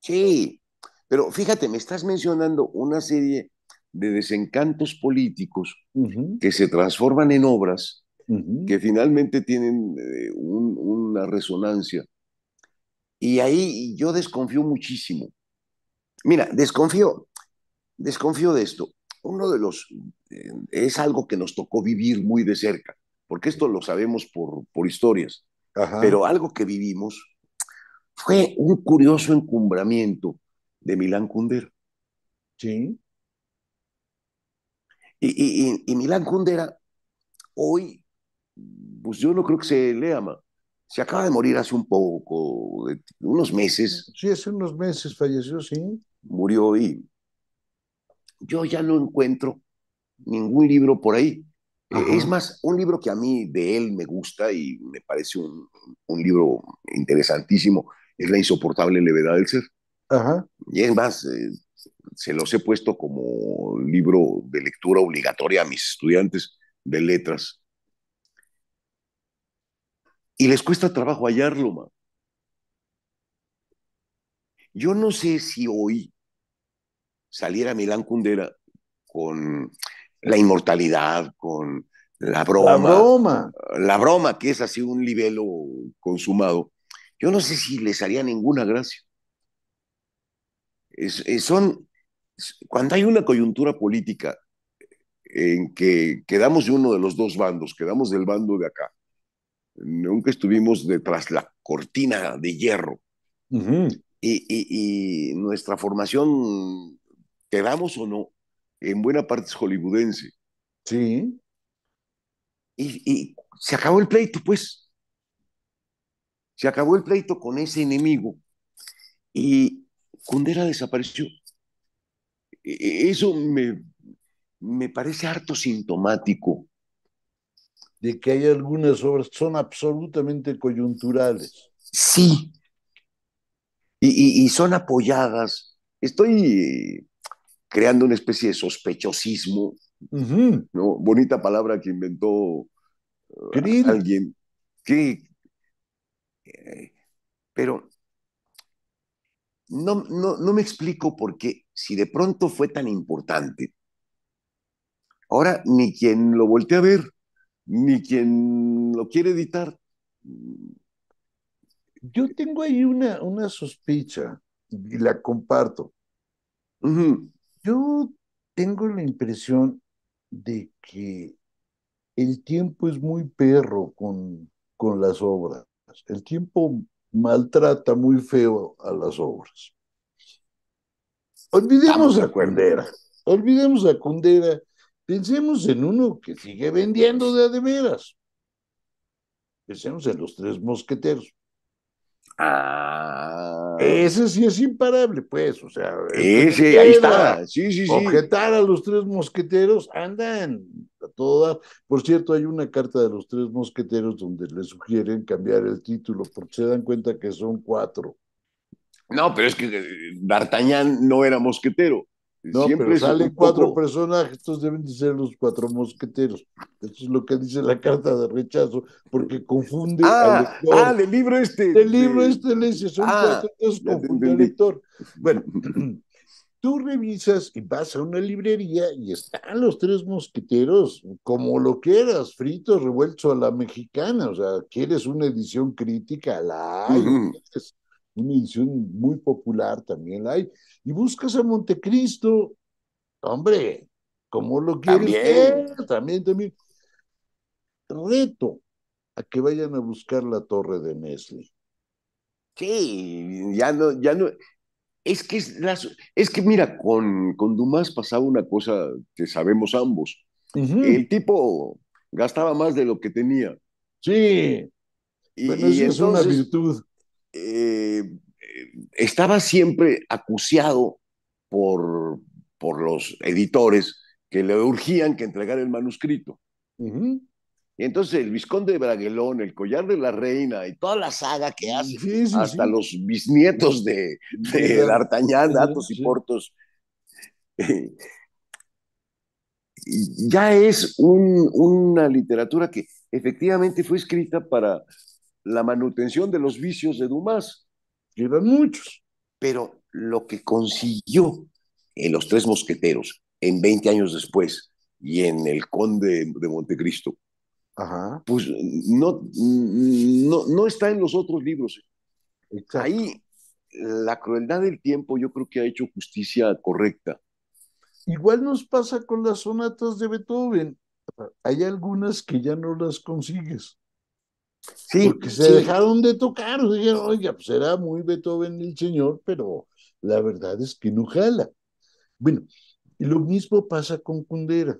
Sí, pero fíjate, me estás mencionando una serie de desencantos políticos que se transforman en obras que finalmente tienen eh, una resonancia. Y ahí yo desconfío muchísimo. Mira, desconfío, desconfío de esto. Uno de los, eh, es algo que nos tocó vivir muy de cerca, porque esto lo sabemos por, por historias, pero algo que vivimos fue un curioso encumbramiento de Milán Kundera. Sí. Y, y, Milán Kundera, hoy, pues yo no creo que se lea Se acaba de morir hace un poco, unos meses. Sí, hace unos meses falleció, sí. Murió y yo ya no encuentro ningún libro por ahí. Eh, es más, un libro que a mí de él me gusta y me parece un libro interesantísimo es La insoportable levedad del ser. Y es más, se los he puesto como libro de lectura obligatoria a mis estudiantes de letras. Y les cuesta trabajo hallarlo, Yo no sé si hoy saliera Milán Kundera con la inmortalidad, con la broma. La broma. La broma, que es así un libelo consumado. Yo no sé si les haría ninguna gracia son, cuando hay una coyuntura política eh, en que quedamos de uno de los dos bandos, quedamos del bando de acá, nunca estuvimos detrás la cortina de hierro. y, nuestra formación, quedamos o no, en buena parte es hollywoodense. Sí. Y, y se acabó el pleito, pues. Se acabó el pleito con ese enemigo. Y, Kundera desapareció. E, e, eso me, parece harto sintomático. De que hay algunas obras que son absolutamente coyunturales. Sí. Y, son apoyadas. Estoy eh, creando una especie de sospechosismo. ¿no? Bonita palabra que inventó eh, alguien. Eh, pero no, no, me explico por qué, si de pronto fue tan importante, ahora ni quien lo voltea a ver, ni quien lo quiere editar. Yo tengo ahí una, una sospecha y la comparto. Yo tengo la impresión de que el tiempo es muy perro con, con las obras. El tiempo maltrata muy feo a las obras. Olvidemos a Cundera, olvidemos a Cundera, pensemos en uno que sigue vendiendo de ademeras. Pensemos en los tres mosqueteros. Ah. Ese sí es imparable, pues, o sea. Ese, ahí está. Sí, sí, sí. Objetar a los tres mosqueteros, andan a todas. Por cierto, hay una carta de los tres mosqueteros donde le sugieren cambiar el título porque se dan cuenta que son cuatro. No, pero es que eh, D'Artagnan no era mosquetero. No, Siempre pero salen cuatro personajes, estos deben de ser los cuatro mosqueteros. Eso es lo que dice la carta de rechazo, porque confunde ah, al lector. Ah, del libro este. Del libro este le son ah, cuatro, entonces confunde al lector. Bueno, tú revisas y vas a una librería y están los tres mosqueteros, como lo quieras, fritos, revueltos a la mexicana. O sea, quieres una edición crítica, la hay una edición muy popular también la hay. Y buscas a Montecristo, hombre, como lo quieres también. también, Reto a que vayan a buscar la torre de Nestle. Sí, ya no, ya no. Es que, es, que mira, con, con Dumas pasaba una cosa que sabemos ambos. El tipo gastaba más de lo que tenía. Sí. Y, es una virtud. Eh, estaba siempre acuciado por, por los editores que le urgían que entregara el manuscrito. Y entonces el Visconde de Braguelón, el Collar de la Reina y toda la saga que hace, hasta los bisnietos de, de D'Artagnan, y Portos, eh, ya es una literatura que efectivamente fue escrita para, la manutención de los vicios de Dumas. Llevan muchos. Pero lo que consiguió en Los Tres Mosqueteros, en 20 años después, y en El Conde de Montecristo, pues no, no, está en los otros libros. Ahí la crueldad del tiempo yo creo que ha hecho justicia correcta. Igual nos pasa con las sonatas de Beethoven. Hay algunas que ya no las consigues. Sí, porque se dejaron de tocar, dijeron, oiga, pues era muy Beethoven el señor, pero la verdad es que no jala. Bueno, y lo mismo pasa con Kundera.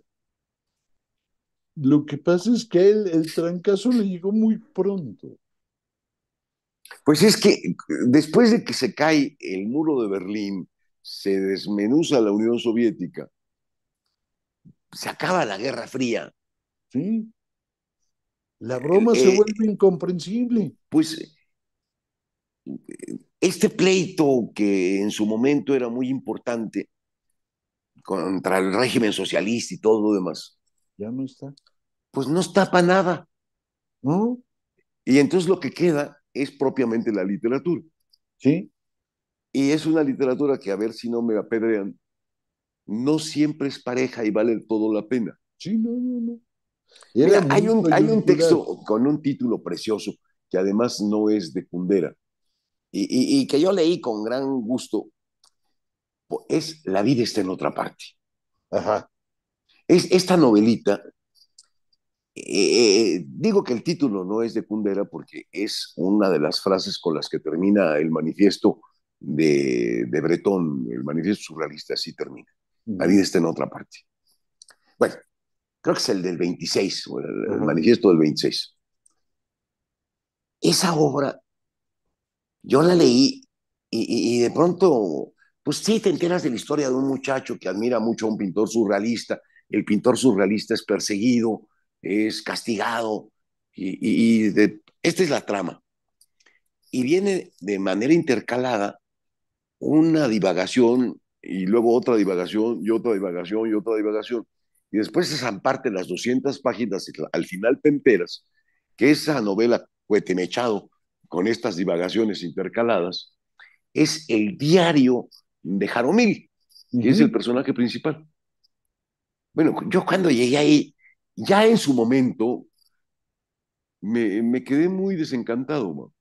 Lo que pasa es que él, el trancazo le llegó muy pronto. Pues es que después de que se cae el muro de Berlín, se desmenuza la Unión Soviética, se acaba la Guerra Fría. Sí. La broma se eh, vuelve incomprensible. Pues este pleito que en su momento era muy importante contra el régimen socialista y todo lo demás. Ya no está. Pues no está para nada. ¿No? Y entonces lo que queda es propiamente la literatura. Sí. Y es una literatura que, a ver si no me apedrean, no siempre es pareja y vale todo la pena. Sí, no, no, no hay, un, hay un texto con un título precioso, que además no es de Cundera, y, que yo leí con gran gusto, es La vida está en otra parte. Es esta novelita, eh, eh, digo que el título no es de Cundera porque es una de las frases con las que termina el manifiesto de, de Bretón, el manifiesto surrealista así termina. La vida está en otra parte. Bueno, creo que es el del 26, el, manifiesto del 26. Esa obra, yo la leí y, de pronto, pues sí, te enteras de la historia de un muchacho que admira mucho a un pintor surrealista, el pintor surrealista es perseguido, es castigado, y, y esta es la trama. Y viene de manera intercalada una divagación y luego otra divagación y otra divagación y otra divagación y después esa parte las 200 páginas al final te enteras que esa novela Cuetemechado, con estas divagaciones intercaladas, es el diario de Jaromil, que es el personaje principal. Bueno, yo cuando llegué ahí, ya en su momento, me, quedé muy desencantado,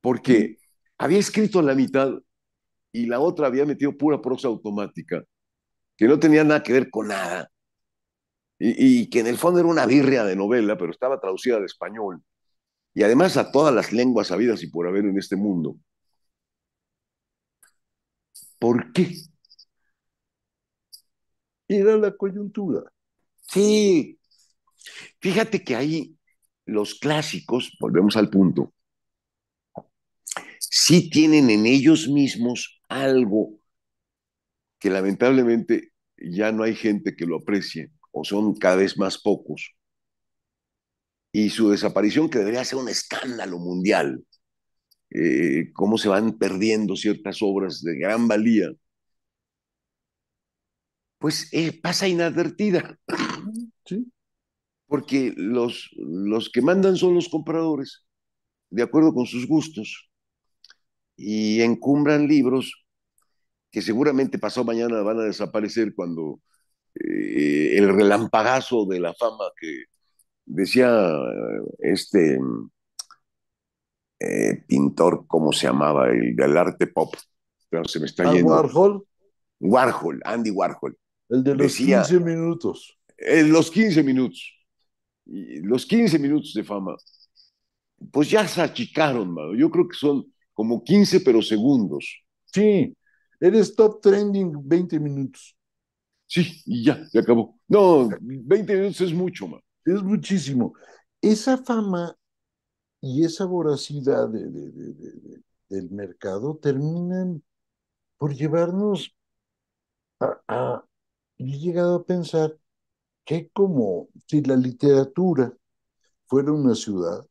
porque había escrito la mitad y la otra había metido pura prosa automática que no tenía nada que ver con nada, y, que en el fondo era una birria de novela, pero estaba traducida al español, y además a todas las lenguas habidas y por haber en este mundo. ¿Por qué? Era la coyuntura. Sí. Fíjate que ahí los clásicos, volvemos al punto, sí tienen en ellos mismos algo que lamentablemente ya no hay gente que lo aprecie, o son cada vez más pocos. Y su desaparición, que debería ser un escándalo mundial, eh, cómo se van perdiendo ciertas obras de gran valía, pues eh, pasa inadvertida. Porque los, los que mandan son los compradores, de acuerdo con sus gustos, y encumbran libros que seguramente pasó mañana van a desaparecer cuando eh, el relampagazo de la fama que decía este eh, pintor, ¿cómo se llamaba? El del arte pop. se me está ah, yendo. Warhol. Warhol, Andy Warhol. El de los 15 minutos. Eh, los 15 minutos. Los 15 minutos de fama. Pues ya se achicaron, mano. Yo creo que son como 15, pero segundos. Sí. Eres top trending 20 minutos. Sí, y ya, se acabó. No, 20 minutos es mucho, más. Es muchísimo. Esa fama y esa voracidad del mercado terminan por llevarnos a, a, He llegado a pensar que como si la literatura fuera una ciudad,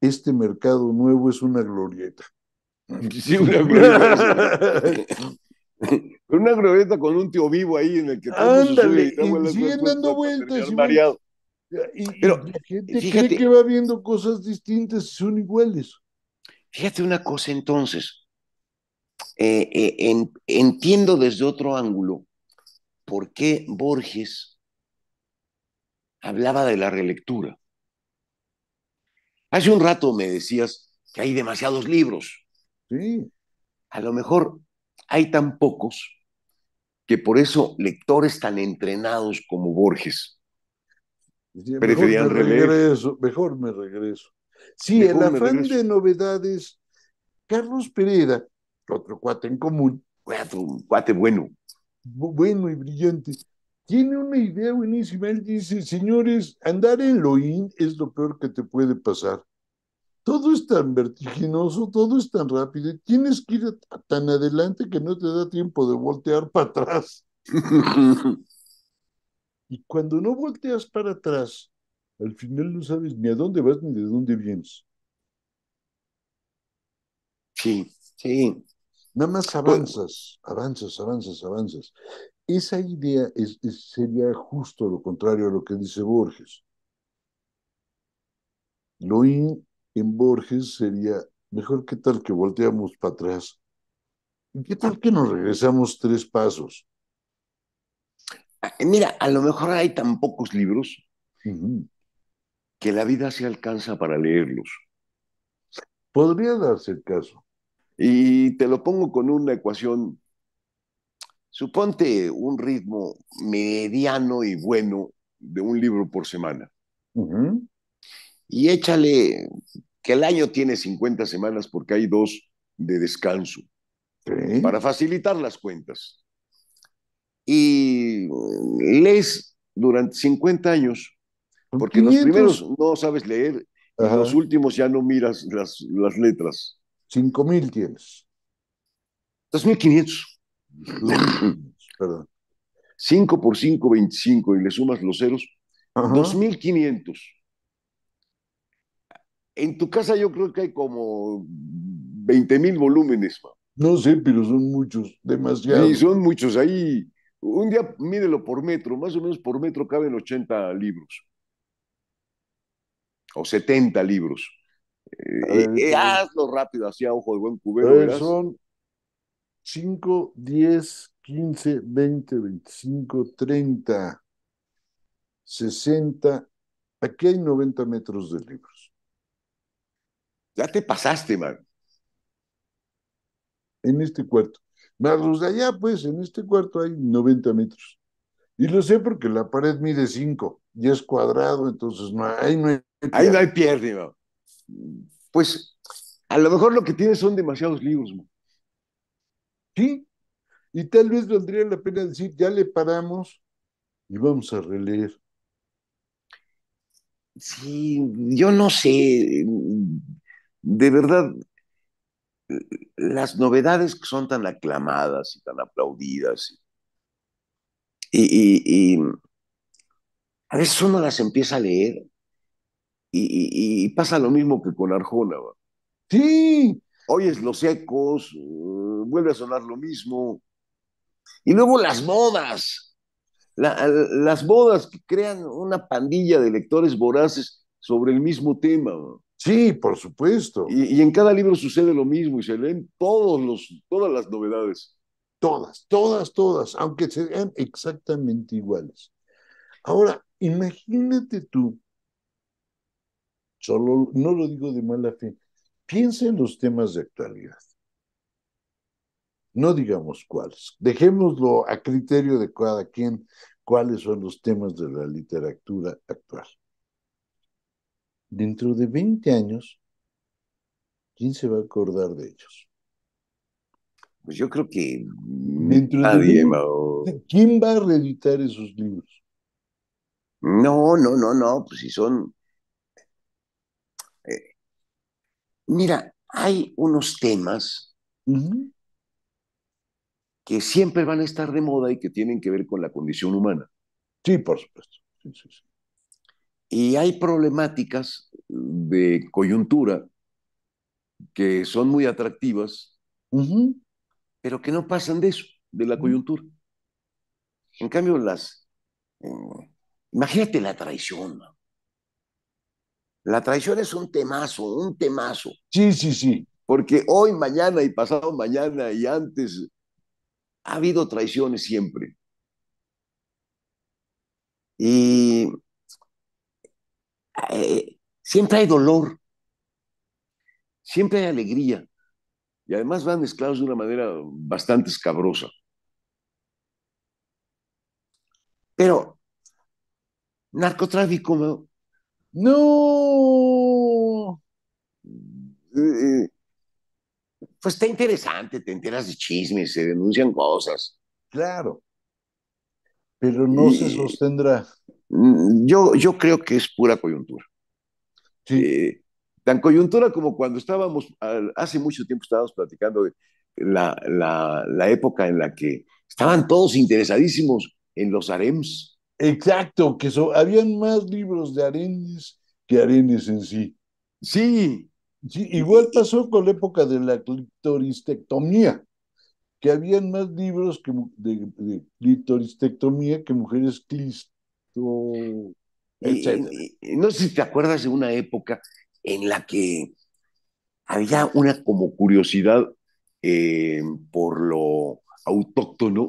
este mercado nuevo es una glorieta una glorieta. con un tío vivo ahí en el que Ándale, y siguen dando vueltas. Y, Pero, la gente cree que va viendo cosas distintas y son iguales. Fíjate una cosa entonces. Eh, eh, entiendo desde otro ángulo por qué Borges hablaba de la relectura. Hace un rato me decías que hay demasiados libros. Sí. A lo mejor hay tan pocos que por eso lectores tan entrenados como Borges preferían mejor me Regreso, mejor me regreso. Sí, el afán de novedades. Carlos Pereira otro cuate en común, un cuate bueno. Bueno y brillante. Tiene una idea buenísima. Él dice, señores, andar en lo es lo peor que te puede pasar todo es tan vertiginoso, todo es tan rápido, tienes que ir tan adelante que no te da tiempo de voltear para atrás. y cuando no volteas para atrás, al final no sabes ni a dónde vas ni de dónde vienes. Sí, sí. Nada más avanzas, avanzas, avanzas, avanzas. Esa idea sería justo lo contrario a lo que dice Borges. Lo en Borges sería, mejor que tal que volteamos para atrás. ¿Qué tal que nos regresamos tres pasos? Mira, a lo mejor hay tan pocos libros que la vida se alcanza para leerlos. Podría darse el caso. Y te lo pongo con una ecuación. Suponte un ritmo mediano y bueno de un libro por semana. Y échale que el año tiene 50 semanas porque hay dos de descanso, para facilitar las cuentas. Y lees durante 50 años, porque los primeros no sabes leer, y los últimos ya no miras las, las letras. 5.000 tienes. 2.500. Perdón. 5 por 5, 25, y le sumas los ceros, 2.500. En tu casa yo creo que hay como 20 mil volúmenes. No sé, pero son muchos, demasiados. Sí, son muchos. Ahí, un día mídelo por metro, más o menos por metro caben 80 libros. O 70 libros. Eh, eh, hazlo rápido, así a ojo de buen cubero. son 5, 10, 15, 20, 25, 30, 60. Aquí hay 90 metros de libros. Ya te pasaste, man. En este cuarto. Más los de allá, pues, en este cuarto hay 90 metros. Y lo sé porque la pared mide 5 y es cuadrado, entonces no, ahí no hay Ahí no hay pierna. man. Pues, a lo mejor lo que tiene son demasiados libros, man. Sí. Y tal vez valdría la pena decir, ya le paramos y vamos a releer. Sí, yo no sé, de verdad, las novedades que son tan aclamadas y tan aplaudidas, y, a veces uno las empieza a leer y, pasa lo mismo que con Arjona. Sí, oyes los ecos, uh, vuelve a sonar lo mismo. Y luego las modas, las bodas que crean una pandilla de lectores voraces sobre el mismo tema. Sí, por supuesto. Y, en cada libro sucede lo mismo y se leen todos los, todas las novedades. Todas, todas, todas, aunque sean exactamente iguales. Ahora, imagínate tú, solo no lo digo de mala fe, piensa en los temas de actualidad. No digamos cuáles, dejémoslo a criterio de cada quien cuáles son los temas de la literatura actual dentro de 20 años, ¿quién se va a acordar de ellos? Pues yo creo que nadie, de ¿Quién va a reeditar esos libros? No, no, no, no, pues si son... Eh, mira, hay unos temas que siempre van a estar de moda y que tienen que ver con la condición humana. Sí, por supuesto. Sí, sí, sí. Y hay problemáticas de coyuntura que son muy atractivas, pero que no pasan de eso, de la coyuntura. En cambio, las... Eh, imagínate la traición. La traición es un temazo, un temazo. Sí, sí, sí. Porque hoy, mañana y pasado mañana y antes ha habido traiciones siempre. Y Siempre hay dolor, siempre hay alegría. Y además van mezclados de una manera bastante escabrosa. Pero, narcotráfico, no. Eh, eh. pues está interesante, te enteras de chismes, se denuncian cosas. Claro. Pero no se sostendrá. Yo, yo creo que es pura coyuntura. Eh, tan coyuntura como cuando estábamos, hace mucho tiempo estábamos platicando la, la, época en la que estaban todos interesadísimos en los harems. Exacto, que habían más libros de harems que harems en sí. Sí. sí igual pasó con la época de la clitoristectomía, que habían más libros que, de, de clitoristectomía que mujeres clisto no sé si te acuerdas de una época en la que había una como curiosidad eh, por lo autóctono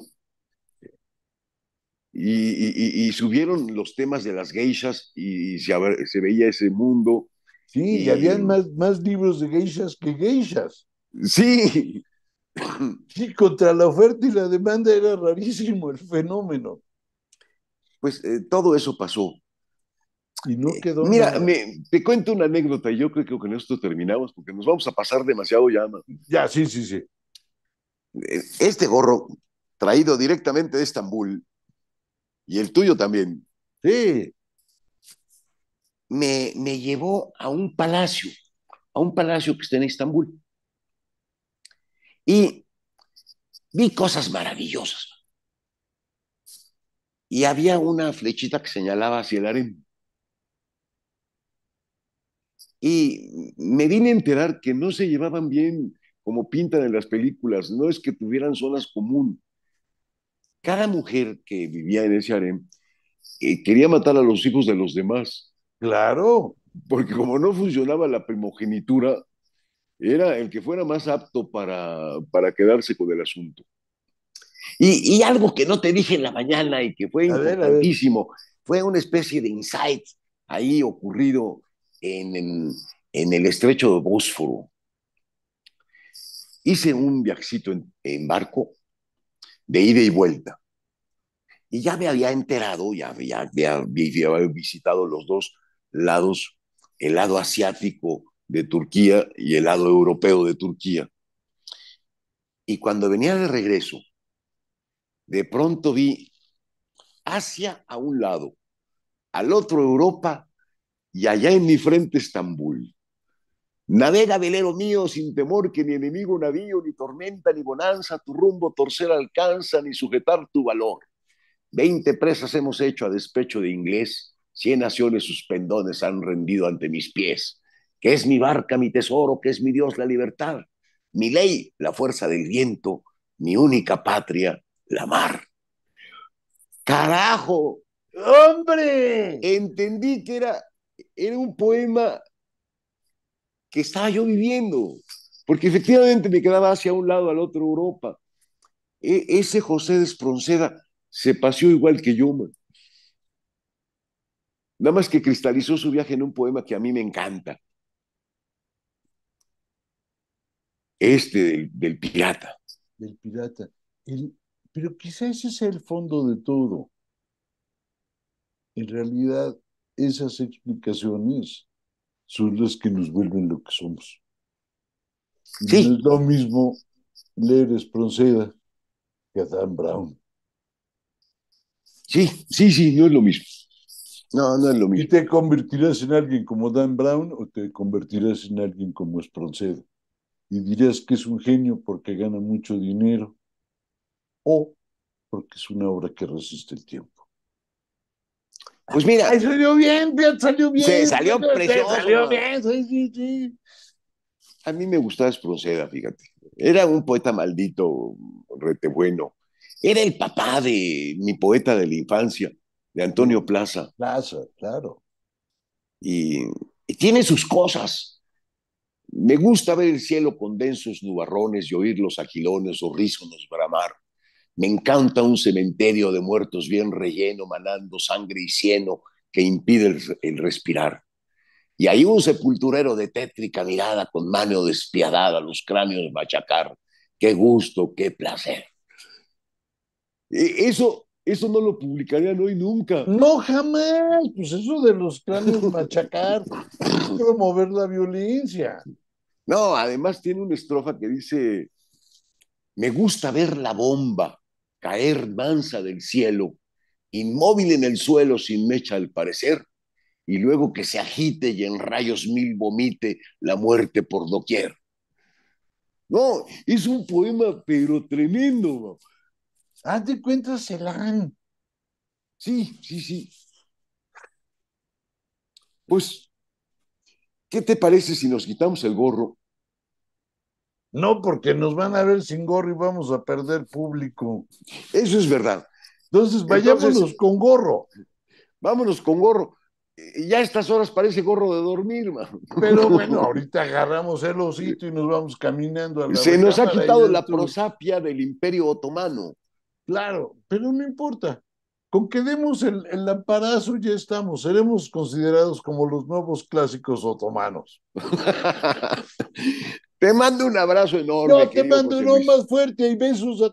y, subieron los temas de las geishas y se, veía ese mundo. Sí, y habían más, libros de geishas que geishas. Sí. Sí, contra la oferta y la demanda era rarísimo el fenómeno. Pues eh, todo eso pasó y no eh, quedó. mira, te cuento una anécdota y yo creo que con esto terminamos porque nos vamos a pasar demasiado ya. Ya, sí, sí, sí. E, este gorro traído directamente de Estambul y el tuyo también. Sí. Me, me llevó a un palacio, a un palacio que está en Estambul. Y vi cosas maravillosas. Y había una flechita que señalaba hacia el harén. Y me vine a enterar que no se llevaban bien como pintan en las películas, no es que tuvieran zonas común. Cada mujer que vivía en ese harem eh, quería matar a los hijos de los demás. Claro, porque como no funcionaba la primogenitura, era el que fuera más apto para, quedarse con el asunto. Y, algo que no te dije en la mañana y que fue a importantísimo, fue una especie de insight ahí ocurrido en, el estrecho de Bósforo. Hice un viajecito en, barco de ida y vuelta. Y ya me había enterado, ya había, ya había, visitado los dos lados, el lado asiático de Turquía y el lado europeo de Turquía. Y cuando venía de regreso, de pronto vi Asia a un lado, al otro Europa y allá en mi frente Estambul. Navega, velero mío, sin temor que ni enemigo navío, ni tormenta, ni bonanza, tu rumbo torcer alcanza, ni sujetar tu valor. Veinte presas hemos hecho a despecho de inglés, cien naciones sus pendones han rendido ante mis pies. Que es mi barca, mi tesoro, que es mi Dios, la libertad, mi ley, la fuerza del viento, mi única patria, la mar. ¡Carajo! ¡Hombre! Entendí que era era un poema que estaba yo viviendo, porque efectivamente me quedaba hacia un lado, al otro Europa. E, ese José de Espronceda se paseó igual que yo, Nada más que cristalizó su viaje en un poema que a mí me encanta. Este del, pirata. Del pirata. pero quizás ese sea el fondo de todo. En realidad, esas explicaciones son las que nos vuelven lo que somos. es lo mismo leer Espronceda que Dan Brown. Sí, sí, sí, no es lo mismo. No, no es lo mismo. ¿Y te convertirás en alguien como Dan Brown o te convertirás en alguien como Espronceda? Y dirás que es un genio porque gana mucho dinero o porque es una obra que resiste el tiempo. Pues mira. salió bien, salió bien. salió precioso. salió bien, sí, sí. A mí me gustaba Espronceda, fíjate. Era un poeta maldito, rete bueno. Era el papá de mi poeta de la infancia, de Antonio Plaza. Plaza, claro. Y, tiene sus cosas. Me gusta ver el cielo con densos nubarrones y oír los aquilones o bramar me encanta un cementerio de muertos bien relleno, manando sangre y cieno que impide el, respirar. Y ahí un sepulturero de tétrica mirada con mano despiadada, los cráneos machacar. Qué gusto, qué placer. E, eso, eso no lo publicarían hoy nunca. No, jamás. Pues eso de los cráneos machacar, promover la violencia. No, además tiene una estrofa que dice, me gusta ver la bomba caer danza del cielo, inmóvil en el suelo sin mecha al parecer, y luego que se agite y en rayos mil vomite la muerte por doquier. No, es un poema pero tremendo. Hazte de cuenta, Celan. Sí, sí, sí. Pues, ¿qué te parece si nos quitamos el gorro no, porque nos van a ver sin gorro y vamos a perder público. Eso es verdad. Entonces, vayámonos con gorro. Vámonos con gorro. Ya a estas horas parece gorro de dormir, man. Pero bueno, ahorita agarramos el osito y nos vamos caminando a la Se nos ha quitado la prosapia del Imperio Otomano. Claro, pero no importa. Con que demos el, el ya estamos, seremos considerados como los nuevos clásicos otomanos. Te mando un abrazo enorme. No, te mando abrazo más fuerte y besos a